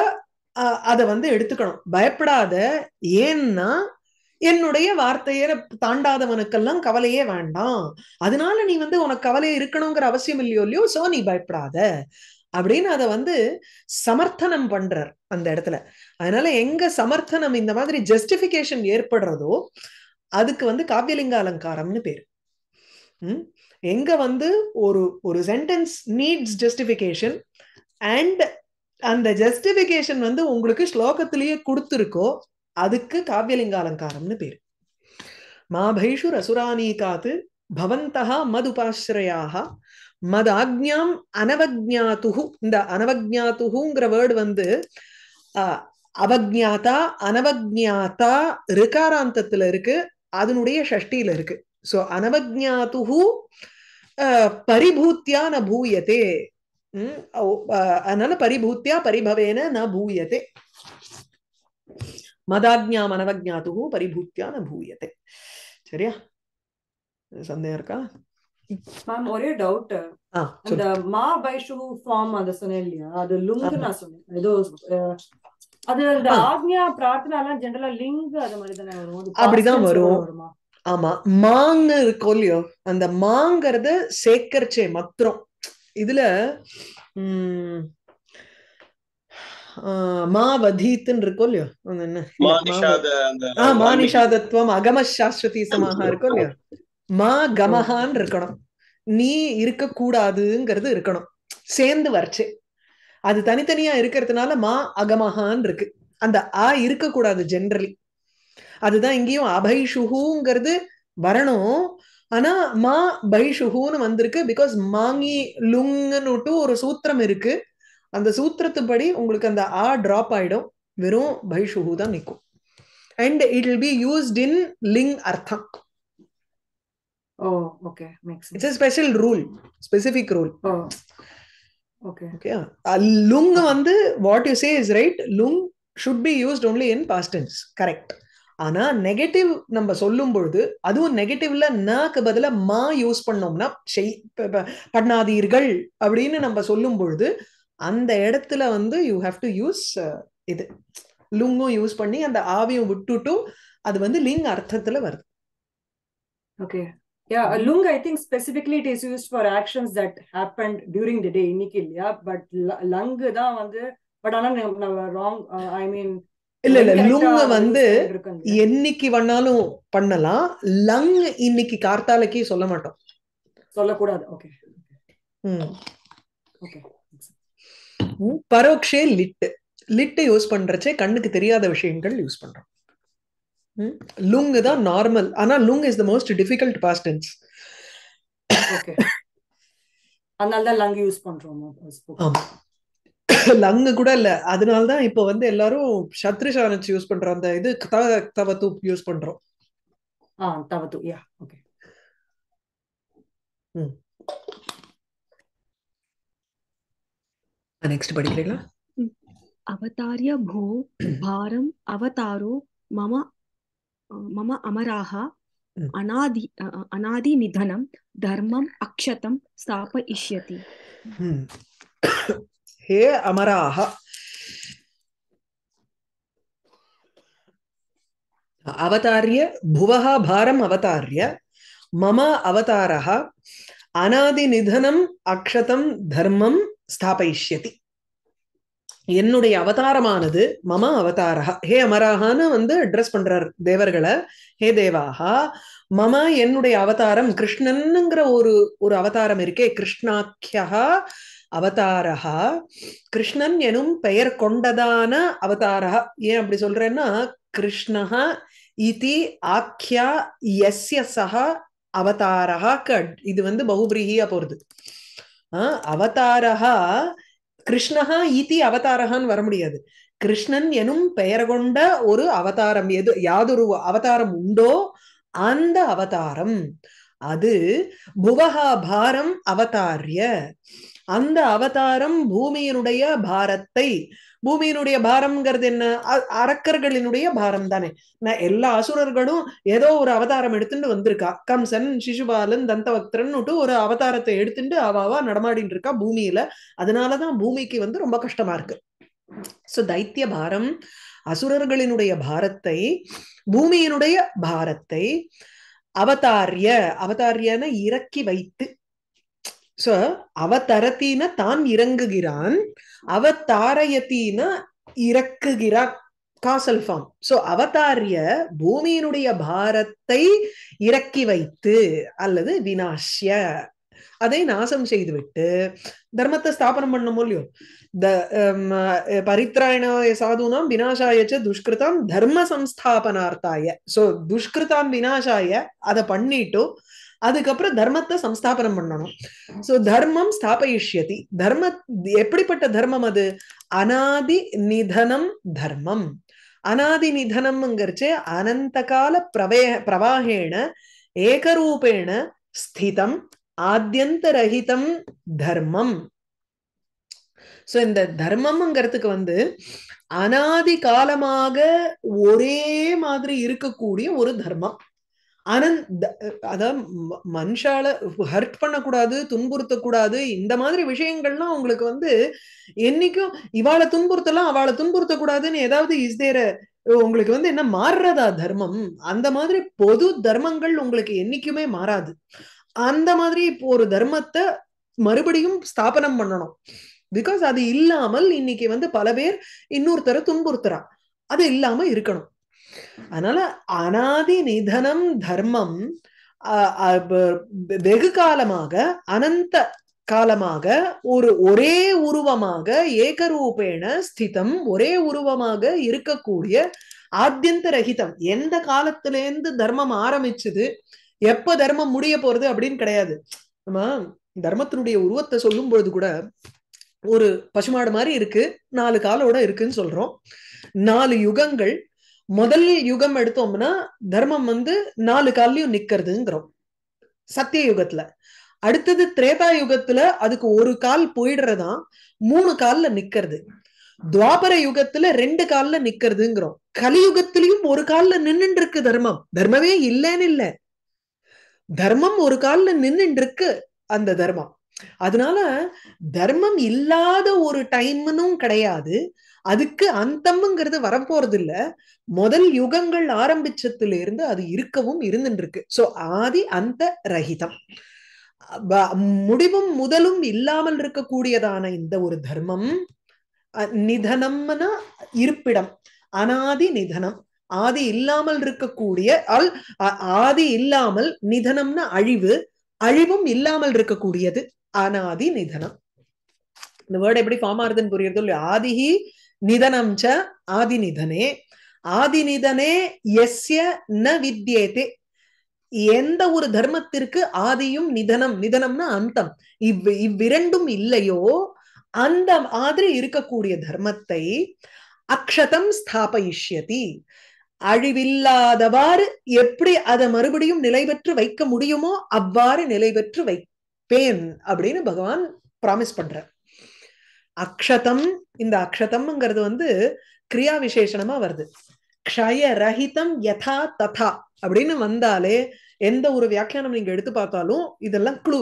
அதை வந்து எடுத்துக்கணும் பயப்படாத ஏன்னா என்னுடைய வார்த்தையை தாண்டாதவனுக்கெல்லாம் கவலையே வேண்டாம் அதனால நீ வந்து உனக்கு கவலை இருக்கணுங்கிற அவசியம் இல்லையோ இல்லையோ சோ நீ பயப்படாத அப்படின்னு அதை வந்து சமர்த்தனம் பண்றார் அந்த இடத்துல அதனால எங்க சமர்த்தனம் இந்த மாதிரி ஜஸ்டிபிகேஷன் ஏற்படுறதோ அதுக்கு வந்து காவியலிங்க அலங்காரம்னு பேரு எங்க வந்து ஒரு ஒரு சென்டென்ஸ் நீட்ஸ் ஜஸ்டிஃபிகேஷன் அண்ட் அந்த ஜஸ்டிஃபிகேஷன் வந்து உங்களுக்கு ஸ்லோகத்திலேயே கொடுத்துருக்கோ அதுக்கு காவியலிங்க அலங்காரம்னு பேர் மாபைஷு ரசுரானீகாத்து பவந்தகா மதுபாஸ்ரயாக மது ஆக்ஞாம் அனவஜாத்துகு இந்த அனவஜாத்துகுங்கிற வேர்டு வந்து அவக்ஞாதா அனவஜாத்தா ரிகாராந்தத்துல இருக்கு அதனுடைய ஷஷ்டியில இருக்கு सो अनवज्ञातुः परिभूत्या न भूयते अनन परिभूत्या परिभवेन न भूयते मदाज्ञाम अनवज्ञातुः परिभूत्या न भूयते சரியா சந்தேகம் இருக்கா மேம் ஒரே டவுட் அந்த மா பைஷு ஃபார்ம் அத சொன்னேன் இல்லையா அது லுங்கு நான் சொன்னேன் ஏதோ அது அந்த ஆக்ஞா பிரார்த்தனை எல்லாம் ஜெனரலா லிங்க் அது மாதிரி தானே வரும் அப்படிதான் வரும் ஆமா மாங்கு இருக்கோ இல்லையோ அந்த மாங்கிறத சேகரிச்சே மத்திரம் இதுல உம் மா வதீத்துன்னு இருக்கும் இல்லையோ என்ன மாநிஷாதத்துவம் அகம சாஸ்வதி சமாக இருக்கும் இல்லையோ மா கமஹான்னு இருக்கணும் நீ இருக்க கூடாதுங்கிறது இருக்கணும் சேர்ந்து வரச்சு அது தனித்தனியா இருக்கிறதுனால மா அகமஹான் இருக்கு அந்த ஆ இருக்கக்கூடாது ஜென்ரலி அதுதான் இங்கேயும் அபைஷுகுங்கிறது வரணும் ஆனா மா பைஷுகுன்னு வந்திருக்கு பிகாஸ் மாங்கி லுங்குன்னுட்டு ஒரு சூத்திரம் இருக்கு அந்த படி உங்களுக்கு அந்த ஆ ட்ராப் ஆயிடும் வெறும் பைஷுகு தான் நிற்கும் and it will be used in லிங் அர்த்தம் ஓ okay special rule specific rule okay okay லுங் வந்து what you say is right லுங் should be used only in past tense correct ஆனா நெகட்டிவ் நம்ம சொல்லும் பொழுது அதுவும் நெகட்டிவ்ல நாக்கு பதில மா யூஸ் பண்ணோம்னா செய் பண்ணாதீர்கள் அப்படின்னு நம்ம சொல்லும் பொழுது அந்த இடத்துல வந்து யூ ஹாவ் டு யூஸ் இது லுங்கும் யூஸ் பண்ணி அந்த ஆவியும் விட்டுட்டும் அது வந்து லிங் அர்த்தத்துல வருது ஓகே யா லுங் I think specifically it is use for actions that happen during the day இன்னைக்கு இல்லையா பட் லங்கு தான் வந்து பட் ஆனால் நம்ம ராங் ஐ மீன் இல்ல இல்ல லுங்க வந்து என்னைக்கு வேணாலும் பண்ணலாம் லங் இன்னைக்கு கார்த்தாலக்கே சொல்ல மாட்டோம் சொல்லக்கூடாது ஓகே பரோக்ஷே லிட்டு லிட்டு யூஸ் பண்றச்சே கண்ணுக்கு தெரியாத விஷயங்கள் யூஸ் பண்றோம் லுங் தான் நார்மல் ஆனா லுங் is the most difficult past tense அதனால தான் லங் யூஸ் பண்றோம் ஆமா லங்கு கூட இல்ல அதனாலதான் இப்ப வந்து எல்லாரும் சத்ருஷானச் யூஸ் பண்ற அந்த இது தவ தவத்து யூஸ் பண்றோம் ஆ தவத்து யா ஓகே நெக்ஸ்ட் படிக்கிறீங்களா அவதாரிய போ பாரம் அவதாரோ மம மம அமராக அநாதி அநாதி நிதனம் தர்மம் அக்ஷதம் ஸ்தாபயிஷ்யதி ஹே அமராக அவதாரிய புவக பாரம் அவதாரிய மம அவதாரக நிதனம் அக்ஷதம் தர்மம் ஸ்தாபயிஷ்யதி என்னுடைய அவதாரமானது மம அவதாரா ஹே அமராகான்னு வந்து அட்ரஸ் பண்றார் தேவர்களை ஹே தேவாகா மம என்னுடைய அவதாரம் கிருஷ்ணன்ங்கிற ஒரு ஒரு அவதாரம் இருக்கே கிருஷ்ணாக்கியா அவதாரா கிருஷ்ணன் எனும் பெயர் கொண்டதான அவதாரா ஏன் அப்படி சொல்றேன்னா கிருஷ்ணஹா இதி ஆக்கியா எஸ்ய சஹா அவதாரா கட் இது வந்து பகுபிரீகியா போறது அவதாரா கிருஷ்ணஹா இதி அவதாரஹான்னு வர முடியாது கிருஷ்ணன் எனும் பெயர் கொண்ட ஒரு அவதாரம் எது யாதொரு அவதாரம் உண்டோ அந்த அவதாரம் அது புவகா பாரம் அவதாரிய அந்த அவதாரம் பூமியினுடைய பாரத்தை பூமியினுடைய பாரம்ங்கிறது என்ன அரக்கர்களினுடைய பாரம் தானே நான் எல்லா அசுரர்களும் ஏதோ ஒரு அவதாரம் எடுத்துட்டு வந்திருக்கா கம்சன் சிசுபாலன் தந்தவக்திரன்னுட்டு ஒரு அவதாரத்தை எடுத்துட்டு அவாவா நடமாடின்னு இருக்கா பூமியில அதனாலதான் பூமிக்கு வந்து ரொம்ப கஷ்டமா இருக்கு சோ தைத்திய பாரம் அசுரர்களினுடைய பாரத்தை பூமியினுடைய பாரத்தை அவதாரிய அவதாரியான இறக்கி வைத்து சோ தரத்தின தான் இறங்குகிறான் தாரயத்தின இறக்குகிறான் காசல் ஃபார்ம் சோ அவதாரிய பூமியினுடைய பாரத்தை இறக்கி வைத்து அல்லது வினாஷ்ய அதை நாசம் செய்துவிட்டு தர்மத்தை ஸ்தாபனம் பண்ண முடியும் த பரித்ராயணாய சாதுனாம் வினாசாயச்ச துஷ்கிருதம் தர்ம சம்ஸ்தாபனார்த்தாய சோ துஷ்கிருதாம் வினாசாய அதை பண்ணிட்டும் அதுக்கப்புறம் தர்மத்தை சம்ஸ்தாபனம் பண்ணணும் சோ தர்மம் ஸ்தாபயிஷ்யதி தர்ம எப்படிப்பட்ட தர்மம் அது அனாதி நிதனம் தர்மம் அனாதி நிதனம்ங்கிறச்சு அனந்தகால பிரவே பிரவாகேண ஏகரூபேண ஸ்திதம் ஆத்தியந்தரகிதம் தர்மம் சோ இந்த தர்மம்ங்கிறதுக்கு வந்து அனாதி காலமாக ஒரே மாதிரி இருக்கக்கூடிய ஒரு தர்மம் ஆனந்த் அதான் மனுஷால ஹர்ட் பண்ணக்கூடாது துன்புறுத்தக்கூடாது இந்த மாதிரி விஷயங்கள்லாம் உங்களுக்கு வந்து என்னைக்கும் இவாளை துன்புறுத்தலாம் அவளை துன்புறுத்தக்கூடாதுன்னு ஏதாவது இஸ்தேர உங்களுக்கு வந்து என்ன மாறுறதா தர்மம் அந்த மாதிரி பொது தர்மங்கள் உங்களுக்கு என்னைக்குமே மாறாது அந்த மாதிரி இப்போ ஒரு தர்மத்தை மறுபடியும் ஸ்தாபனம் பண்ணணும் பிகாஸ் அது இல்லாமல் இன்னைக்கு வந்து பல பேர் இன்னொருத்தரை துன்புறுத்துறா அது இல்லாம இருக்கணும் அதனால அனாதி நிதனம் தர்மம் வெகு காலமாக அனந்த காலமாக ஒரு ஒரே உருவமாக ஏகரூபேண ஸ்திதம் ஒரே உருவமாக இருக்கக்கூடிய ஆத்தியந்த ரகிதம் எந்த காலத்திலேருந்து தர்மம் ஆரம்பிச்சது எப்ப தர்மம் முடிய போறது அப்படின்னு கிடையாது நம்ம தர்மத்தினுடைய உருவத்தை சொல்லும் பொழுது கூட ஒரு பசுமாடு மாதிரி இருக்கு நாலு காலோட இருக்குன்னு சொல்றோம் நாலு யுகங்கள் முதல் யுகம் எடுத்தோம்னா தர்மம் வந்து நாலு கால்லையும் நிக்கிறதுங்கிறோம் சத்திய யுகத்துல அடுத்தது திரேதா யுகத்துல அதுக்கு ஒரு கால் போயிடுறதா மூணு கால்ல நிக்கிறது துவாபர யுகத்துல ரெண்டு கால்ல நிக்கிறதுங்கிறோம் கலியுகத்திலையும் ஒரு கால்ல நின்னுட்டு இருக்கு தர்மம் தர்மமே இல்லைன்னு இல்ல தர்மம் ஒரு கால்ல நின்னுட்டு இருக்கு அந்த தர்மம் அதனால தர்மம் இல்லாத ஒரு டைம்னும் கிடையாது அதுக்கு அந்தம்ங்கிறது வரப்போறது இல்ல முதல் யுகங்கள் ஆரம்பிச்சதுல இருந்து அது இருக்கவும் இருந்துட்டு இருக்கு சோ ஆதி அந்த ரஹிதம் முடிவும் முதலும் இல்லாமல் இருக்கக்கூடியதான இந்த ஒரு தர்மம் நிதனம்னா இருப்பிடம் அனாதி நிதனம் ஆதி இல்லாமல் இருக்கக்கூடிய அல் ஆதி இல்லாமல் நிதனம்னா அழிவு அழிவும் இல்லாமல் இருக்கக்கூடியது அனாதி நிதனம் இந்த வேர்டு எப்படி ஃபார்ம் ஆறுதுன்னு புரியுறதோ இல்லையா ஆதிஹி நிதனம் ச ஆதிநிதனே ஆதிநிதனே எஸ்ய ந வித்தியேதே எந்த ஒரு தர்மத்திற்கு ஆதியும் நிதனம் நிதனம்னா அந்தம் இவ் இவ்விரண்டும் இல்லையோ அந்த மாதிரி இருக்கக்கூடிய தர்மத்தை அக்ஷதம் ஸ்தாபயிஷ்யதி அழிவில்லாதவாறு எப்படி அதை மறுபடியும் நிலை பெற்று வைக்க முடியுமோ அவ்வாறு நிலை பெற்று வைப்பேன் அப்படின்னு பகவான் ப்ராமிஸ் பண்றார் அக்ஷதம் இந்த அக்ஷதம்ங்கிறது வந்து கிரியா விசேஷனமா வருது க்ஷய ரஹிதம் யதா ததா அப்படின்னு வந்தாலே எந்த ஒரு வியாக்கியானம் நீங்க எடுத்து பார்த்தாலும் இதெல்லாம் குழு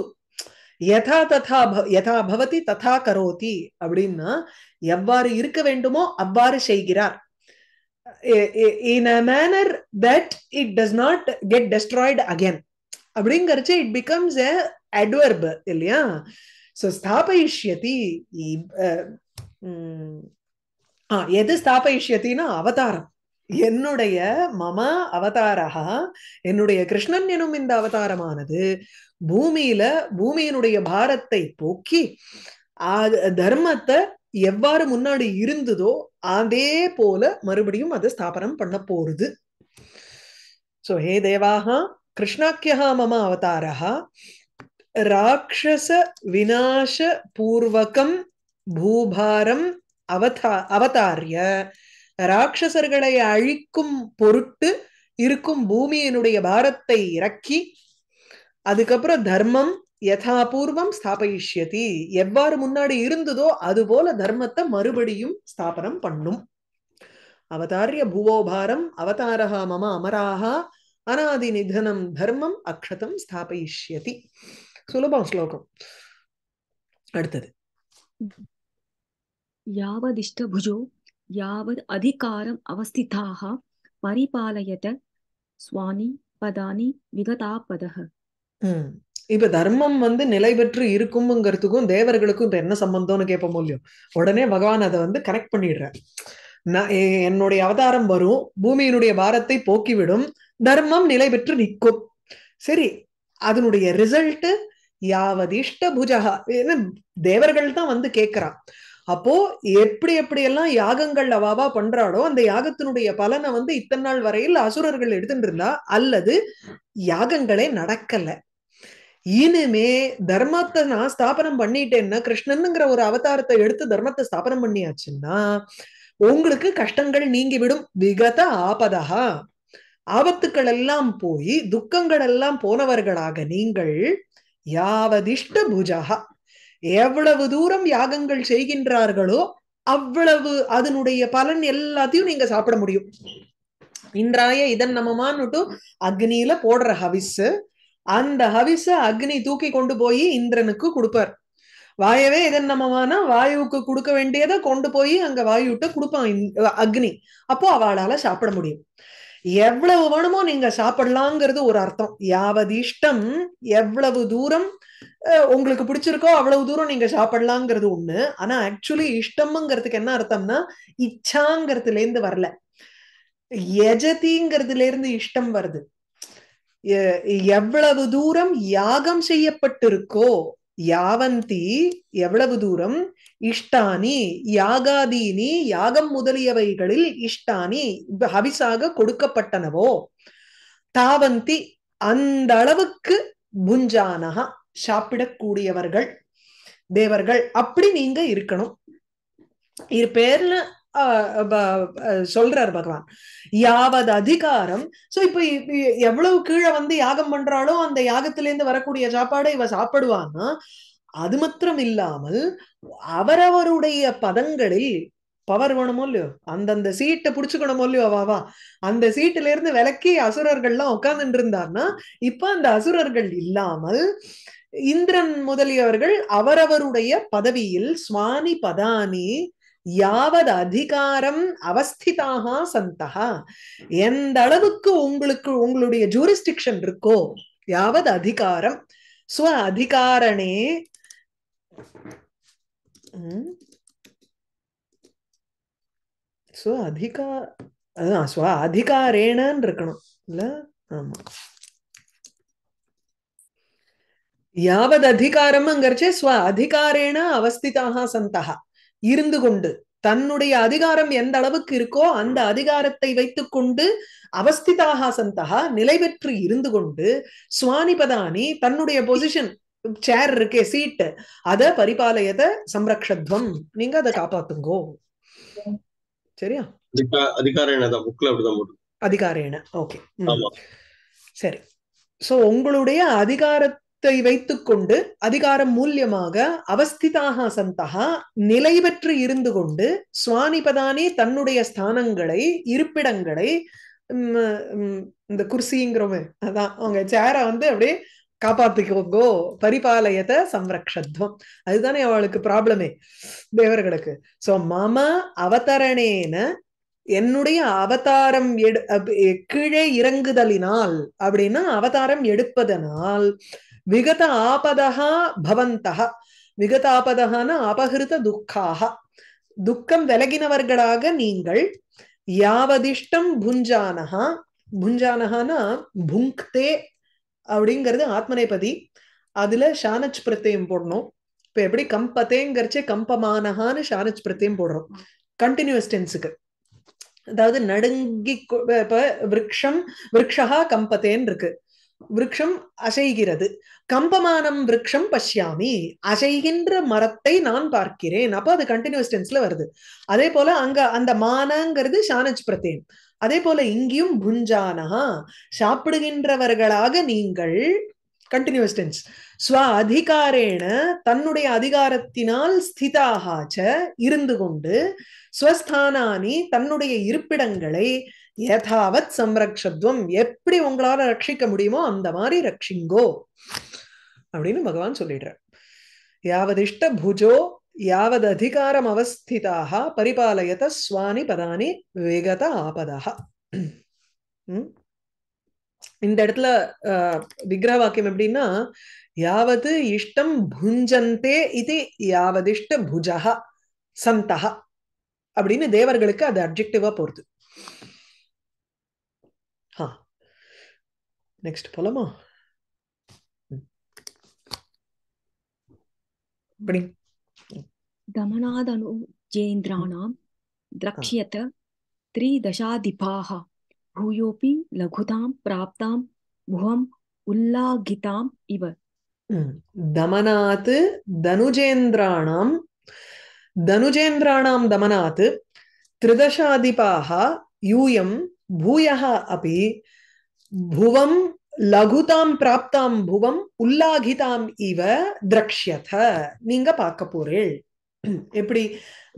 யதா ததா யதா பவதி ததா கரோதி அப்படின்னா எவ்வாறு இருக்க வேண்டுமோ அவ்வாறு செய்கிறார் in a manner that it does not get destroyed again அப்படிங்கறச்சு இட் பிகம்ஸ் அ அட்வர்ப் இல்லையா ஸோ ஸ்தாபயிஷ்யதி எது ஸ்தாபயிஷ்யத்தின்னா அவதாரம் என்னுடைய மம அவதாரா என்னுடைய கிருஷ்ணன் எனும் இந்த அவதாரமானது பூமியில பூமியினுடைய பாரத்தை போக்கி தர்மத்தை எவ்வாறு முன்னாடி இருந்ததோ அதே போல மறுபடியும் அது ஸ்தாபனம் பண்ண போறது சோ ஹே தேவாகா கிருஷ்ணாக்கியா மம அவதாரா ராட்சச விநாச பூர்வகம் பூபாரம் அவதா அவதாரிய ராட்சசர்களை அழிக்கும் பொருட்டு இருக்கும் பூமியினுடைய பாரத்தை இறக்கி அதுக்கப்புறம் தர்மம் யதாபூர்வம் ஸ்தாபயிஷ்யதி எவ்வாறு முன்னாடி இருந்ததோ அது போல தர்மத்தை மறுபடியும் ஸ்தாபனம் பண்ணும் அவதாரிய பூவோபாரம் அவதாரகா மம அமராக அனாதி நிதனம் தர்மம் அக்ஷதம் ஸ்தாபயிஷ்யதி சுலபம் ஸ்லோகம் அடுத்தது யாவதிஷ்டபுஜோ யாவது அதிகாரம் அவஸ்திதாக பரிபாலயத சுவாமி பதானி விகதாபதக இப்ப தர்மம் வந்து நிலை பெற்று இருக்கும்ங்கிறதுக்கும் தேவர்களுக்கும் இப்ப என்ன சம்பந்தம்னு கேட்போம் இல்லையோ உடனே பகவான் அதை வந்து கனெக்ட் பண்ணிடுற நான் என்னுடைய அவதாரம் வரும் பூமியினுடைய பாரத்தை போக்கிவிடும் தர்மம் நிலை பெற்று நிற்கும் சரி அதனுடைய ரிசல்ட்டு யாவதிஷ்டபுஜகா தேவர்கள் தான் வந்து கேட்கிறான் அப்போ எப்படி எப்படி எல்லாம் யாகங்கள் அவாவா பண்றாளோ அந்த யாகத்தினுடைய பலனை வந்து இத்தனை நாள் வரையில் அசுரர்கள் எடுத்துட்டு இருந்தா அல்லது யாகங்களே நடக்கல இனிமே தர்மத்தை நான் ஸ்தாபனம் பண்ணிட்டேன்னா கிருஷ்ணனுங்கிற ஒரு அவதாரத்தை எடுத்து தர்மத்தை ஸ்தாபனம் பண்ணியாச்சுன்னா உங்களுக்கு கஷ்டங்கள் நீங்கி விடும் விகத ஆபதகா ஆபத்துக்கள் எல்லாம் போய் துக்கங்கள் எல்லாம் போனவர்களாக நீங்கள் யாவதிஷ்ட பூஜாக எவ்வளவு தூரம் யாகங்கள் செய்கின்றார்களோ அவ்வளவு அதனுடைய பலன் எல்லாத்தையும் நீங்க சாப்பிட முடியும் இன்றாய இதன் நமமான்னுட்டு அக்னியில போடுற ஹவிஸ் அந்த ஹவிஸ அக்னி தூக்கி கொண்டு போய் இந்திரனுக்கு கொடுப்பார் வாயவே இதன் நமமானா வாயுவுக்கு கொடுக்க வேண்டியதை கொண்டு போய் அங்க வாயுட்ட கொடுப்பான் அக்னி அப்போ அவளால சாப்பிட முடியும் எவ்வளவு வேணுமோ நீங்க சாப்பிடலாங்கிறது ஒரு அர்த்தம் யாவது இஷ்டம் எவ்வளவு தூரம் உங்களுக்கு பிடிச்சிருக்கோ அவ்வளவு தூரம் நீங்க சாப்பிடலாங்கிறது ஒண்ணு ஆனா ஆக்சுவலி இஷ்டம்ங்கிறதுக்கு என்ன அர்த்தம்னா இச்சாங்கிறதுல இருந்து வரல எஜதிங்கிறதுல இருந்து இஷ்டம் வருது எவ்வளவு தூரம் யாகம் செய்யப்பட்டிருக்கோ யாவந்தி எவ்வளவு தூரம் இஷ்டானி யாகாதீனி யாகம் முதலியவைகளில் இஷ்டானி ஹவிசாக கொடுக்கப்பட்டனவோ தாவந்தி அந்த அளவுக்கு புஞ்சானகா சாப்பிடக்கூடியவர்கள் தேவர்கள் அப்படி நீங்க இருக்கணும் இரு பேர்ல சொல்றார் பகவான் யாவது அதிகாரம் சோ இப்ப எவ்வளவு கீழே வந்து யாகம் பண்றாலும் அந்த யாகத்திலேருந்து வரக்கூடிய சாப்பாடை இவ சாப்பிடுவான்னா அது மாத்திரம் இல்லாமல் அவரவருடைய பதங்களில் பவர் வேணுமோ இல்லையோ அந்தந்த சீட்டை புடிச்சுக்கணுமோ இல்லையோ அவாவா அந்த சீட்டுல இருந்து விலக்கி அசுரர்கள்லாம் உட்கார்ந்துட்டு இருந்தார்னா இப்ப அந்த அசுரர்கள் இல்லாமல் இந்திரன் முதலியவர்கள் அவரவருடைய பதவியில் சுவாமி பதானி யாவது அதிகாரம் அவஸ்திதாக சந்தா எந்த அளவுக்கு உங்களுக்கு உங்களுடைய ஜூரிஸ்டிக்ஷன் இருக்கோ யாவது அதிகாரம் ஸ்வ அதிகாரணே ஸ்வ அதிகா ஸ்வ அதிகாரேனன்னு இருக்கணும் இல்ல ஆமா யாவது ஸ்வ அதிகாரேன அவஸ்திதாக சந்தா இருந்து கொண்டு தன்னுடைய அதிகாரம் எந்த அளவுக்கு இருக்கோ அந்த அதிகாரத்தை வைத்துக் அவஸ்திதாக சந்தகா நிலை பெற்று இருந்து கொண்டு பதானி தன்னுடைய பொசிஷன் சேர் இருக்கே சீட் அத பரிபாலயத சம்ரக்ஷத்வம் நீங்க அதை காப்பாத்துங்கோ சரியா அதிகாரேன அதிகாரேன ஓகே சரி சோ உங்களுடைய அதிகாரத்தை வைத்துக் கொண்டு அதிகாரம் மூலியமாக அவஸ்திதாக சந்தகா நிலை பெற்று இருந்து கொண்டு சுவானிபதானே தன்னுடைய ஸ்தானங்களை இருப்பிடங்களை இந்த குர்சிங்கிறோமே அதான் அவங்க சேரை வந்து அப்படியே காப்பாத்திக்கோங்கோ பரிபாலயத சம்ரக்ஷத்வம் அதுதானே அவளுக்கு ப்ராப்ளமே தேவர்களுக்கு சோ மம அவதரணேன என்னுடைய அவதாரம் எடு கீழே இறங்குதலினால் அப்படின்னா அவதாரம் எடுப்பதனால் விகத ஆபதா பவந்த விகத ஆபதான அபகிருத துக்காக துக்கம் விலகினவர்களாக நீங்கள் யாவதிஷ்டம் புஞ்சானஹா புஞ்சானஹானா புங்க்தே அப்படிங்கிறது ஆத்மநேபதி அதுல ஷானச் பிரத்தியம் போடணும் இப்ப எப்படி கம்பத்தேங்கிறச்சே கம்பமானஹான்னு ஷானச் பிரத்தியம் போடுறோம் கண்டினியூஸ் டென்ஸுக்கு அதாவது நடுங்கி இப்ப விரக்ஷம் விரக்ஷா கம்பத்தேன்னு இருக்கு விரக்ஷம் அசைகிறது கம்பமானம் விரக்ஷம் பஷ்யாமி அசைகின்ற மரத்தை நான் பார்க்கிறேன் அப்போ அது கண்டினியூஸ் டென்ஸ்ல வருது அதே போல அங்க அந்த மானங்கிறது சானஜ் பிரத்தேன் அதே போல இங்கேயும் புஞ்சானா சாப்பிடுகின்றவர்களாக நீங்கள் கண்டினியூஸ் டென்ஸ் ஸ்வ அதிகாரேன தன்னுடைய அதிகாரத்தினால் ஸ்திதாகாச்ச இருந்து கொண்டு ஸ்வஸ்தானானி தன்னுடைய இருப்பிடங்களை ஏதாவத் சம்ரக்ஷத்வம் எப்படி உங்களால ரட்சிக்க முடியுமோ அந்த மாதிரி ரட்சிங்கோ அப்படின்னு பகவான் சொல்லிடுறார் யாவதிஷ்ட புஜோ யாவத் அதிகாரம் அவஸ்திதாக பரிபாலயத சுவானி பதானி விகத ஆபதாக இந்த இடத்துல விக்கிரக வாக்கியம் எப்படின்னா யாவது இஷ்டம் புஞ்சந்தே இது யாவதிஷ்ட புஜக சந்தக அப்படின்னு தேவர்களுக்கு அது அப்ஜெக்டிவா போறது நெக்ஸ்ட் போலாமா அப்படி கமனாதனு ஜேந்திராணாம் द्रक्ष्यत त्रिदशाधिपाः भूयोऽपि लघुतां प्राप्तां भुवम् उल्लाघिताम् इव दमनात् धनुजेन्द्राणां धनुजेन्द्राणां दमनात् त्रिदशाधिपाः यूयं भूयः अपि भुवम् லகுதாம் பிராப்தாம் புவம் உல்லாகிதாம் இவ திரக்ஷத நீங்க பார்க்க போறீள் எப்படி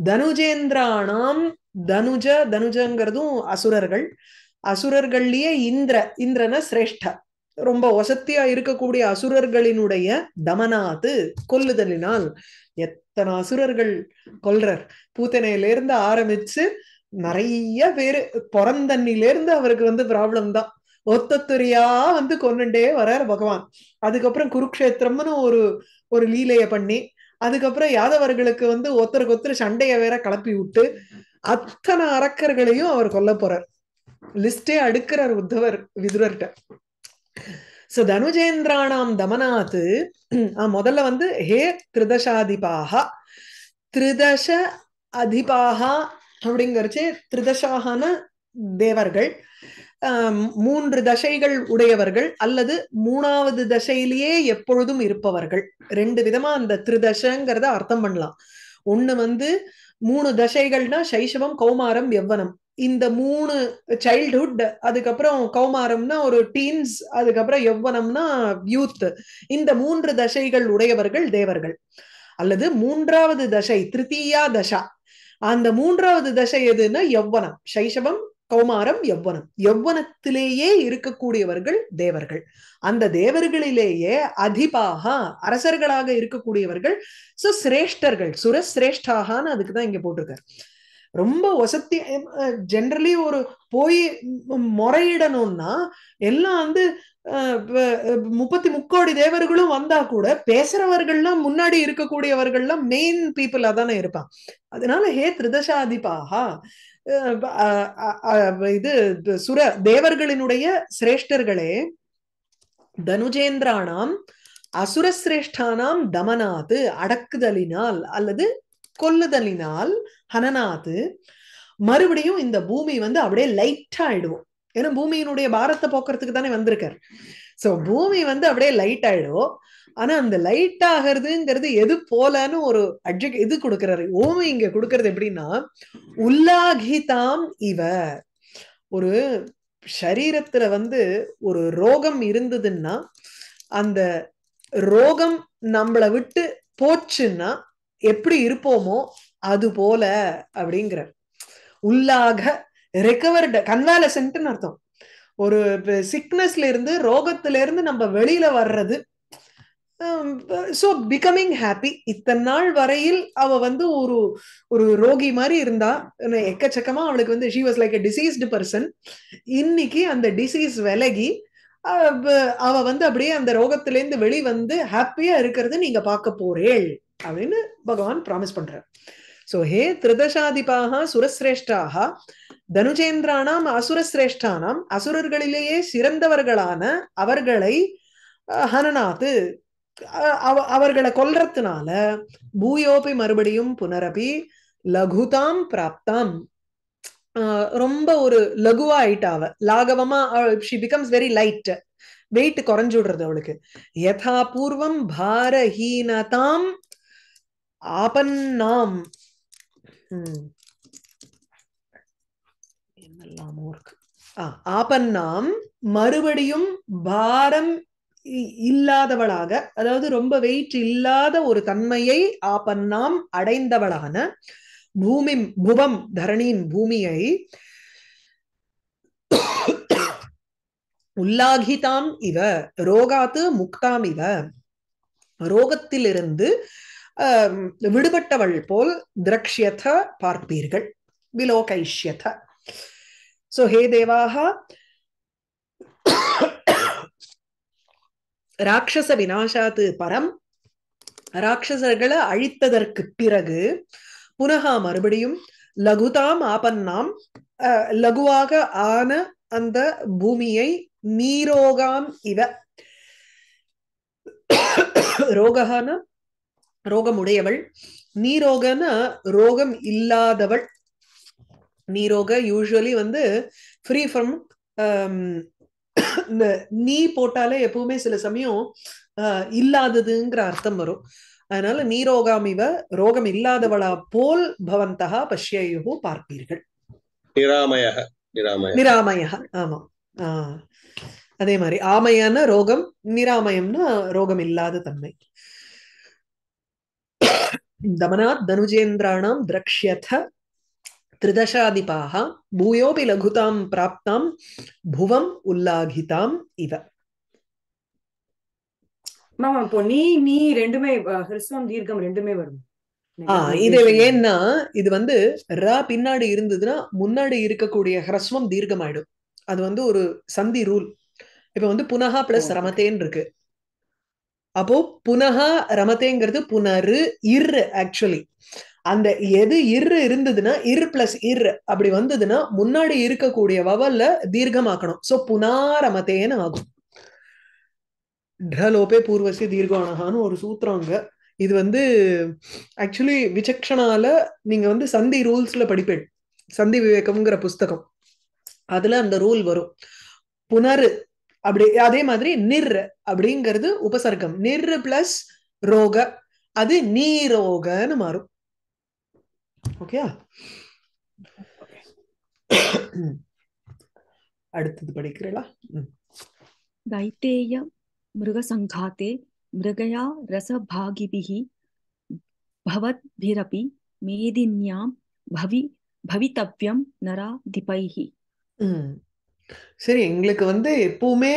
தனுஜேந்திராணாம் தனுஜ தனுஜங்கிறதும் அசுரர்கள் அசுரர்கள்லயே இந்திர இந்திரன சிரேஷ்ட ரொம்ப வசத்தியா இருக்கக்கூடிய அசுரர்களினுடைய தமனாத்து கொல்லுதலினால் எத்தனை அசுரர்கள் கொல்றர் பூத்தனையில இருந்து ஆரம்பிச்சு நிறைய பேரு பிறந்தண்ணில இருந்து அவருக்கு வந்து ப்ராப்ளம் தான் ஒத்தத்துறையா வந்து கொண்டுட்டே வர்றாரு பகவான் அதுக்கப்புறம் குருக்ஷேத்திரம்னு ஒரு ஒரு லீலைய பண்ணி அதுக்கப்புறம் யாதவர்களுக்கு வந்து ஒருத்தருக்கு ஒருத்தர் சண்டைய வேற கலப்பி விட்டு அத்தனை அரக்கர்களையும் அவர் கொல்ல போறார் லிஸ்டே அடுக்கிறார் உத்தவர் விதுரர்கிட்ட சோ தனுஜேந்திராணாம் தமனாத்து முதல்ல வந்து ஹே திருதசாதிபாக திரிதச அதிபாகா அப்படிங்கறச்சு திரிதசாகன தேவர்கள் மூன்று தசைகள் உடையவர்கள் அல்லது மூணாவது தசையிலேயே எப்பொழுதும் இருப்பவர்கள் ரெண்டு விதமா அந்த திருதசங்கிறத அர்த்தம் பண்ணலாம் ஒண்ணு வந்து மூணு தசைகள்னா சைஷவம் கௌமாரம் எவ்வனம் இந்த மூணு சைல்ட்ஹுட் அதுக்கப்புறம் கௌமாரம்னா ஒரு டீன்ஸ் அதுக்கப்புறம் எவ்வனம்னா யூத் இந்த மூன்று தசைகள் உடையவர்கள் தேவர்கள் அல்லது மூன்றாவது தசை திருத்தீயா தசா அந்த மூன்றாவது தசை எதுன்னா எவ்வனம் சைஷவம் கௌமாரம் எவ்வனம் எவ்வனத்திலேயே இருக்கக்கூடியவர்கள் தேவர்கள் அந்த தேவர்களிலேயே அதிபாக அரசர்களாக இருக்கக்கூடியவர்கள் சோ சிரேஷ்டர்கள் சுரசிரேஷ்டாகான்னு அதுக்கு தான் இங்க போட்டிருக்காரு ரொம்ப வசதி ஜென்ரலி ஒரு போய் முறையிடணும்னா எல்லாம் வந்து முப்பத்தி முக்கோடி தேவர்களும் வந்தா கூட பேசுறவர்கள்லாம் முன்னாடி இருக்கக்கூடியவர்கள்லாம் மெயின் பீப்புளா தானே இருப்பான் அதனால ஹே திருதசாதிபாகா இது சுர தேவர்களினுடைய சிரேஷ்டர்களே தனுஜேந்திரானாம் அசுரசிரேஷ்டானாம் தமனாத்து அடக்குதலினால் அல்லது கொல்லுதலினால் ஹனநாத்து மறுபடியும் இந்த பூமி வந்து அப்படியே லைட்டா ஆயிடுவோம் ஏன்னா பூமியினுடைய பாரத்தை போக்குறதுக்கு தானே வந்திருக்கார் சோ பூமி வந்து அப்படியே லைட் ஆயிடும் ஆனா அந்த லைட் ஆகிறதுங்கிறது எது போலன்னு ஒரு அட்ஜெக்ட் இது கொடுக்கறாரு ஓமி இங்க கொடுக்கறது எப்படின்னா உல்லாகிதாம் இவ ஒரு சரீரத்துல வந்து ஒரு ரோகம் இருந்ததுன்னா அந்த ரோகம் நம்மளை விட்டு போச்சுன்னா எப்படி இருப்போமோ அது போல அப்படிங்கிற உள்ளாக ரெக்கவர்டு கன்வாலசன்ட்டுன்னு அர்த்தம் ஒரு சிக்னஸ்ல இருந்து ரோகத்துல இருந்து நம்ம வெளியில வர்றது சோ பிகமிங் ஹாப்பி இத்தனை நாள் வரையில் அவ வந்து ஒரு ஒரு ரோகி மாதிரி இருந்தா எக்கச்சக்கமா அவளுக்கு வந்து she was like a diseased person இன்னைக்கு அந்த டிசீஸ் விலகி அவ வந்து அப்படியே அந்த ரோகத்திலேருந்து வெளி வந்து ஹாப்பியா இருக்கிறது நீங்க பார்க்க போறேள் அப்படின்னு பகவான் ப்ராமிஸ் பண்ற சோ ஹே திருதசாதிபாக சுரசிரேஷ்டாக தனுஜேந்திரானாம் அசுரஸ்ரேஷ்டானாம் அசுரர்களிலேயே சிறந்தவர்களான அவர்களை ஹனநாத் அவர்களை கொல்றதுனால பூயோபி மறுபடியும் புனரபி லகுதாம் பிராப்தாம் ரொம்ப ஒரு லகுவா ஆயிட்டாவ லாகவமா she becomes very light weight குறைஞ்சு விடுறது அவளுக்கு யதா பூர்வம் பாரஹீனதாம் ஆபன்னாம் என்னெல்லாமோ இருக்கு ஆபன்னாம் மறுபடியும் பாரம் இல்லாதவளாக அதாவது ரொம்ப வெயிட் இல்லாத ஒரு தன்மையை ஆபன்னாம் அடைந்தவளான பூமி புவம் தரணியின் பூமியை உள்ளாகிதாம் இவ ரோகாத்து முக்தாம் இவ ரோகத்திலிருந்து விடுபட்டவள் போல் திரக்ஷியத பார்ப்பீர்கள் விலோகைஷ்யத சோ ஹே தேவாகா ராட்சச வினாசாத்து பரம் ராட்சசர்களை அழித்ததற்கு பிறகு புனகா மறுபடியும் லகுதாம் ஆபன்னாம் லகுவாக ஆன அந்த பூமியை நீரோகாம் இவ ரோகான ரோகமுடையவள் நீரோகன ரோகம் இல்லாதவள் நீரோக யூஸ்வலி வந்து ஃப்ரீ ஃப்ரம் நீ போட்டாலே எப்பவுமே சில சமயம் இல்லாததுங்கிற அர்த்தம் வரும் அதனால நீரோகாமிவ ரோகம் இல்லாதவளா போல் பவந்தா பஷ்யையோ பார்ப்பீர்கள் நிராமய ஆமா ஆஹ் அதே மாதிரி ஆமையான ரோகம் நிராமயம்னா ரோகம் இல்லாத தன்மை தமனாத் தனுஜேந்திராணாம் திரக்ஷியத त्रिदशादिपाः பூயோபி லகுதாம் பிராப்தாம் புவம் उल्लाघिताम् इव மாமா இப்போ நீ நீ ரெண்டுமே ஹிருஸ்வம் தீர்க்கம் ரெண்டுமே வரும் இது ஏன்னா இது வந்து ர பின்னாடி இருந்ததுன்னா முன்னாடி இருக்கக்கூடிய ஹிரஸ்வம் தீர்க்கம் ஆயிடும் அது வந்து ஒரு சந்தி ரூல் இப்ப வந்து புனகா பிளஸ் ரமத்தேன் இருக்கு அப்போ புனகா ரமத்தேங்கிறது புனரு இர் ஆக்சுவலி அந்த எது இரு இருந்ததுன்னா இரு பிளஸ் இரு அப்படி வந்ததுன்னா முன்னாடி இருக்கக்கூடிய வவல்ல தீர்க்கமாக்கணும் சோ புனாரமத்தேன்னு ஆகும் டலோபே பூர்வசி தீர்கானகான்னு ஒரு சூத்திரம் அங்க இது வந்து ஆக்சுவலி விசக்ஷனால நீங்க வந்து சந்தி ரூல்ஸ்ல படிப்பேன் சந்தி விவேகம்ங்கிற புஸ்தகம் அதுல அந்த ரூல் வரும் புனரு அப்படி அதே மாதிரி நிர் அப்படிங்கிறது உபசர்க்கம் நிர் பிளஸ் ரோக அது நீரோகன்னு மாறும் ஓகே அடுத்தது படிக்கிறீளா தைத்தேய மிருகசங்காத்தே மிருகயா ரசபாகிபிஹி பவத்பிரபி மேதின்யாம் பவி பவிதவ்யம் நராதிபைஹி சரி எங்களுக்கு வந்து எப்பவுமே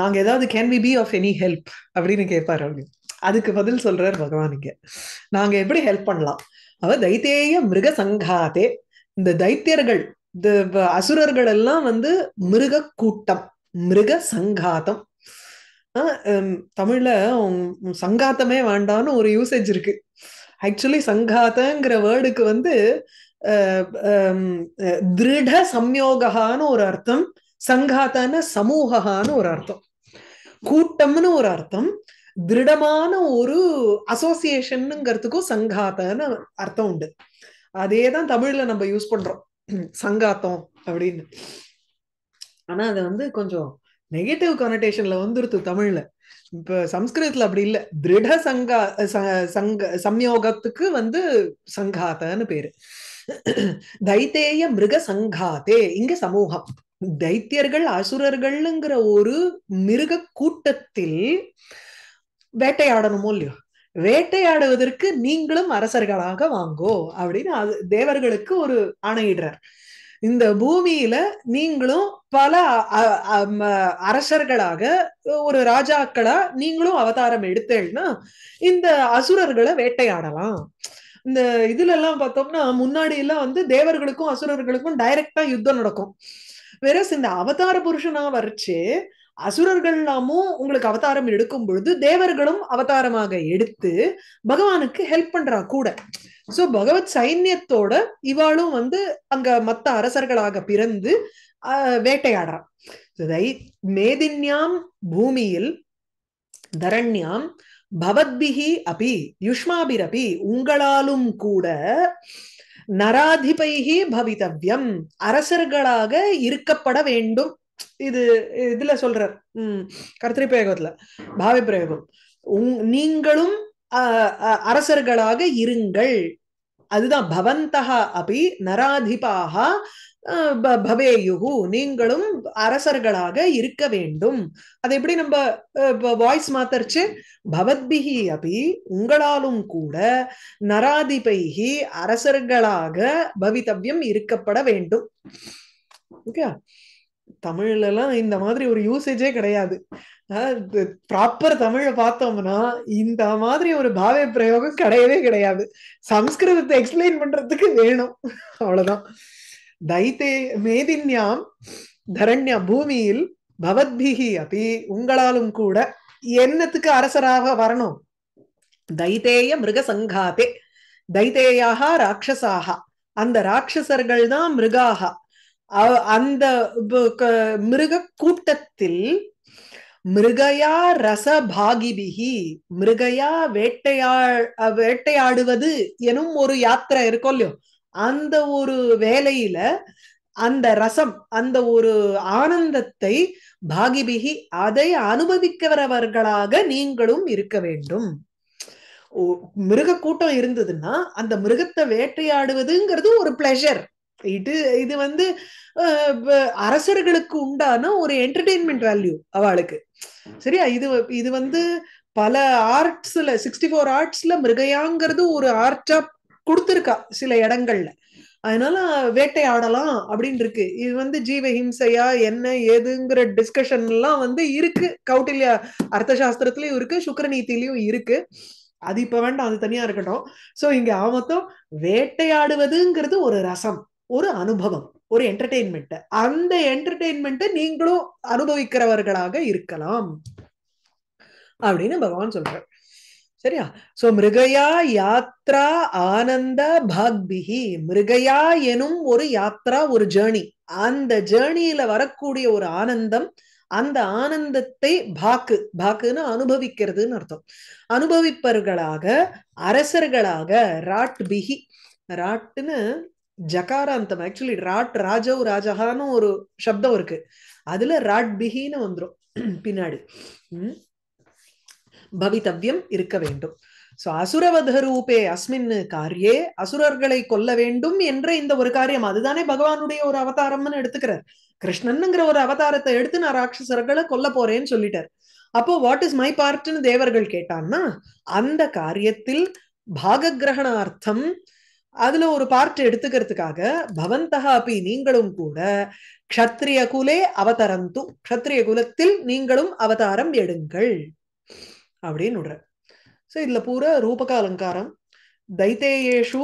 நாங்க ஏதாவது can we be of any help அப்படின்னு கேட்பாரு அப்படின்னு அதுக்கு பதில் சொல்றாரு பகவானுக்கு நாங்க எப்படி ஹெல்ப் பண்ணலாம் அவ தைத்தேய மிருக சங்காதே இந்த தைத்தியர்கள் இந்த அசுரர்கள் எல்லாம் வந்து மிருக கூட்டம் மிருக சங்காதம் தமிழ்ல சங்காத்தமே வேண்டான்னு ஒரு யூசேஜ் இருக்கு ஆக்சுவலி சங்காத்தங்கிற வேர்டுக்கு வந்து திருட சம்யோகான்னு ஒரு அர்த்தம் சங்காத்தான சமூகான்னு ஒரு அர்த்தம் கூட்டம்னு ஒரு அர்த்தம் திருடமான ஒரு அசோசியேஷனுங்கிறதுக்கும் சங்காத்தன்னு அர்த்தம் உண்டு அதே தான் தமிழ்ல நம்ம யூஸ் பண்றோம் சங்காத்தம் அப்படின்னு ஆனா அது வந்து கொஞ்சம் நெகட்டிவ் கனெக்டேஷன்ல வந்துருது தமிழ்ல இப்ப சம்ஸ்கிருதத்துல அப்படி இல்ல திருட சங்கா சங்க சம்யோகத்துக்கு வந்து சங்காத்தன்னு பேரு தைத்தேய மிருக சங்காத்தே இங்க சமூகம் தைத்தியர்கள் அசுரர்கள்ங்கிற ஒரு மிருக கூட்டத்தில் வேட்டையாடணுமோ இல்லையோ வேட்டையாடுவதற்கு நீங்களும் அரசர்களாக வாங்கோ அப்படின்னு அது தேவர்களுக்கு ஒரு ஆணையிடுறார் இந்த பூமியில நீங்களும் பல அரசர்களாக ஒரு ராஜாக்களா நீங்களும் அவதாரம் எடுத்தேன்னா இந்த அசுரர்களை வேட்டையாடலாம் இந்த இதுல எல்லாம் பார்த்தோம்னா முன்னாடி எல்லாம் வந்து தேவர்களுக்கும் அசுரர்களுக்கும் டைரக்டா யுத்தம் நடக்கும் வெறஸ் இந்த அவதார புருஷனா வரைச்சு அசுரர்கள்லாமும் உங்களுக்கு அவதாரம் எடுக்கும் பொழுது தேவர்களும் அவதாரமாக எடுத்து பகவானுக்கு ஹெல்ப் பண்றா கூட சோ பகவத் சைன்யத்தோட இவாளும் வந்து அங்க மத்த அரசர்களாக பிறந்து வேட்டையாடுறான் மேதின்யாம் பூமியில் தரண்யாம் பவத்பிஹி அபி யுஷ்மாபிரபி உங்களாலும் கூட நராதிபைகி பவிதவ்யம் அரசர்களாக இருக்கப்பட வேண்டும் இது இதுல சொல்றார் உம் கர்த்தரி பிரயோகத்துல பாவி பிரயோகம் உங் நீங்களும் அரசர்களாக இருங்கள் அதுதான் பவந்தகா அப்படி நராதிபாக பவேயுகு நீங்களும் அரசர்களாக இருக்க வேண்டும் அது எப்படி நம்ம வாய்ஸ் மாத்தரிச்சு பவத்பிகி அபி உங்களாலும் கூட நராதிபைகி அரசர்களாக பவித்தவ்யம் இருக்கப்பட வேண்டும் ஓகே தமிழ்லாம் இந்த மாதிரி ஒரு யூசேஜே கிடையாது ப்ராப்பர் தமிழை பார்த்தோம்னா இந்த மாதிரி ஒரு பாவை பிரயோகம் கிடையவே கிடையாது சம்ஸ்கிருதத்தை எக்ஸ்பிளைன் பண்றதுக்கு வேணும் அவ்வளவுதான் தைத்தே மேதின்யாம் தரண்யா பூமியில் பவத்பிகி அபி உங்களாலும் கூட என்னத்துக்கு அரசராக வரணும் தைத்தேய மிருக சங்காத்தே தைத்தேயாக ராட்சசாக அந்த ராட்சசர்கள் தான் மிருகாகா அந்த மிருக கூட்டத்தில் மிருகயா ரசபாகிபிகி மிருகயா வேட்டையா வேட்டையாடுவது எனும் ஒரு யாத்திரை இருக்கும் இல்லையோ அந்த ஒரு வேலையில அந்த ரசம் அந்த ஒரு ஆனந்தத்தை பாகிபிகி அதை அனுபவிக்கிறவர்களாக நீங்களும் இருக்க வேண்டும் மிருக கூட்டம் இருந்ததுன்னா அந்த மிருகத்தை வேட்டையாடுவதுங்கிறது ஒரு பிளஷர் இது இது வந்து அரசர்களுக்கு உண்டான ஒரு என்டர்டெயின்மெண்ட் வேல்யூ அவளுக்கு சரியா இது இது வந்து பல ஆர்ட்ஸ்ல சிக்ஸ்டி ஃபோர் ஆர்ட்ஸ்ல மிருகையாங்கிறது ஒரு ஆர்டா கொடுத்துருக்கா சில இடங்கள்ல அதனால வேட்டையாடலாம் அப்படின்னு இருக்கு இது வந்து ஜீவ ஹிம்சையா என்ன ஏதுங்கிற டிஸ்கஷன் எல்லாம் வந்து இருக்கு கௌட்டில்யா அர்த்தசாஸ்திரத்திலயும் இருக்கு சுக்கரநீத்திலயும் இருக்கு அது இப்ப வேண்டாம் அது தனியா இருக்கட்டும் சோ இங்க ஆமத்தம் வேட்டையாடுவதுங்கிறது ஒரு ரசம் ஒரு அனுபவம் ஒரு என்டர்டெயின்மெண்ட் அந்த என்டர்டெயின்மெண்ட்டை நீங்களும் அனுபவிக்கிறவர்களாக இருக்கலாம் அப்படின்னு பகவான் சொல்றார் சரியா சோ மிருகயா யாத்ரா ஆனந்த பாக்பிஹி மிருகயா எனும் ஒரு யாத்ரா ஒரு ஜேர்னி அந்த ஜேர்னியில வரக்கூடிய ஒரு ஆனந்தம் அந்த ஆனந்தத்தை பாக்கு பாக்குன்னு அனுபவிக்கிறதுன்னு அர்த்தம் அனுபவிப்பவர்களாக அரசர்களாக ராட் பிஹி ராட்டுன்னு ஜகாராந்தம் ஆக்சுவலி ராட் ராஜவ் ராஜகான்னு ஒரு சப்தம் இருக்கு அதுல ராட் பிஹின்னு வந்துடும் பின்னாடி பவித்தவ்யம் இருக்க வேண்டும் சோ அசுரவத ரூபே அஸ்மின் காரியே அசுரர்களை கொல்ல வேண்டும் என்ற இந்த ஒரு காரியம் அதுதானே பகவானுடைய ஒரு அவதாரம்னு எடுத்துக்கிறார் கிருஷ்ணன்ங்கிற ஒரு அவதாரத்தை எடுத்து நான் ராட்சசர்களை கொல்ல போறேன்னு சொல்லிட்டார் அப்போ வாட் இஸ் மை பார்ட்னு தேவர்கள் கேட்டான்னா அந்த காரியத்தில் பாககிரகணார்த்தம் அதுல ஒரு பார்ட் எடுத்துக்கிறதுக்காக பவந்தக அப்படி நீங்களும் கூட க்ஷத்ரிய குலே அவதரந்து க்ஷத்ரிய குலத்தில் நீங்களும் அவதாரம் எடுங்கள் அப்படின்னு சோ ஸோ இதுல பூரா ரூபக அலங்காரம் தைத்தேயேஷு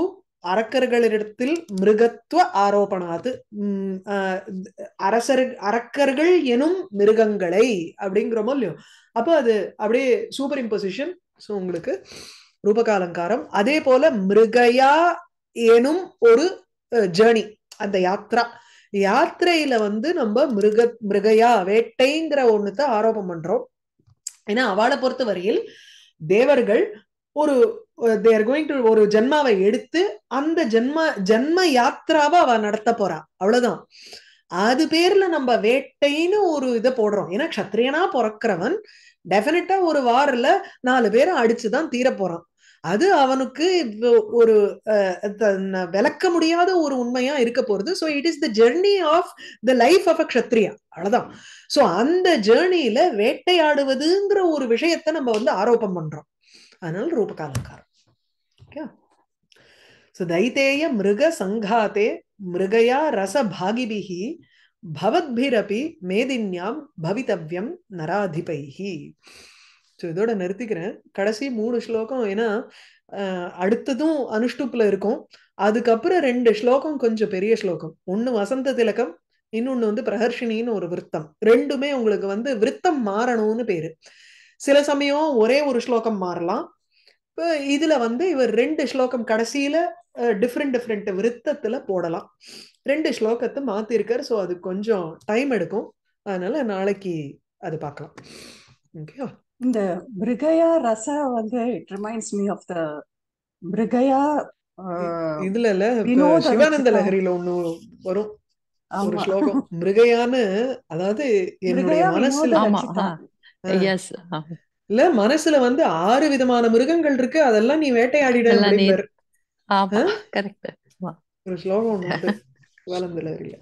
அரக்கர்களிடத்தில் மிருகத்துவ ஆரோபணாது அரசர் அரக்கர்கள் எனும் மிருகங்களை அப்படிங்கிறோமோ இல்லையோ அப்போ அது அப்படியே சூப்பர் இம்போசிஷன் ஸோ உங்களுக்கு ரூபகாலங்காரம் அதே போல மிருகயா எனும் ஒரு ஜேர்னி அந்த யாத்ரா யாத்திரையில வந்து நம்ம மிருக மிருகையா வேட்டைங்கிற ஒண்ணுத்த ஆரோபம் பண்றோம் ஏன்னா அவளை பொறுத்த வரையில் தேவர்கள் ஒரு தேர் கோயிங் டு ஒரு ஜென்மாவை எடுத்து அந்த ஜென்ம ஜென்ம யாத்திராவை அவ நடத்த போறா அவ்வளவுதான் அது பேர்ல நம்ம வேட்டைன்னு ஒரு இதை போடுறோம் ஏன்னா க்ஷத்ரியனா பிறக்கிறவன் டெபினட்டா ஒரு வாரில் நாலு பேரை அடிச்சுதான் தீர போறான் அது அவனுக்கு ஒரு விளக்க முடியாத ஒரு உண்மையா இருக்க போறது so it is the journey of the life of a kshatriya அவ்வளவுதான் ஸோ அந்த ஜேர்னியில வேட்டையாடுவதுங்கிற ஒரு விஷயத்த நம்ம வந்து ஆரோப்பம் பண்றோம் அதனால ரூபகாலங்காரம் ஓகே ஸோ தைத்தேய மிருக சங்காத்தே மிருகயா ரச பாகிபிகி பவத்பிரபி மேதின்யாம் பவித்தவ்யம் நராதிபைஹி ஸோ இதோட நிறுத்திக்கிறேன் கடைசி மூணு ஸ்லோகம் ஏன்னா அடுத்ததும் அனுஷ்டுப்பில் இருக்கும் அதுக்கப்புறம் ரெண்டு ஸ்லோகம் கொஞ்சம் பெரிய ஸ்லோகம் ஒன்று வசந்த திலகம் இன்னொன்று வந்து பிரகர்ஷினின்னு ஒரு விருத்தம் ரெண்டுமே உங்களுக்கு வந்து விருத்தம் மாறணும்னு பேரு சில சமயம் ஒரே ஒரு ஸ்லோகம் மாறலாம் இப்போ இதுல வந்து இவர் ரெண்டு ஸ்லோகம் கடைசியில டிஃப்ரெண்ட் டிஃப்ரெண்ட் விருத்தத்தில் போடலாம் ரெண்டு ஸ்லோகத்தை மாத்திருக்காரு ஸோ அது கொஞ்சம் டைம் எடுக்கும் அதனால நாளைக்கு அது பார்க்கலாம் ஓகேவா இந்த பிரிகயா ரச வந்து it reminds me of the பிரிகயா இதுல இல்ல சிவானந்த லஹரியில ஒண்ணு வரும் ஒரு ஸ்லோகம் மிருகையான்னு அதாவது என்னுடைய மனசுல இல்ல மனசுல வந்து ஆறு விதமான மிருகங்கள் இருக்கு அதெல்லாம் நீ வேட்டையாடிட ஒரு ஸ்லோகம் ஒண்ணு சிவானந்த லஹரியில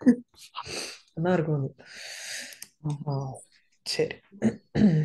நல்லா இருக்கும் அது சரி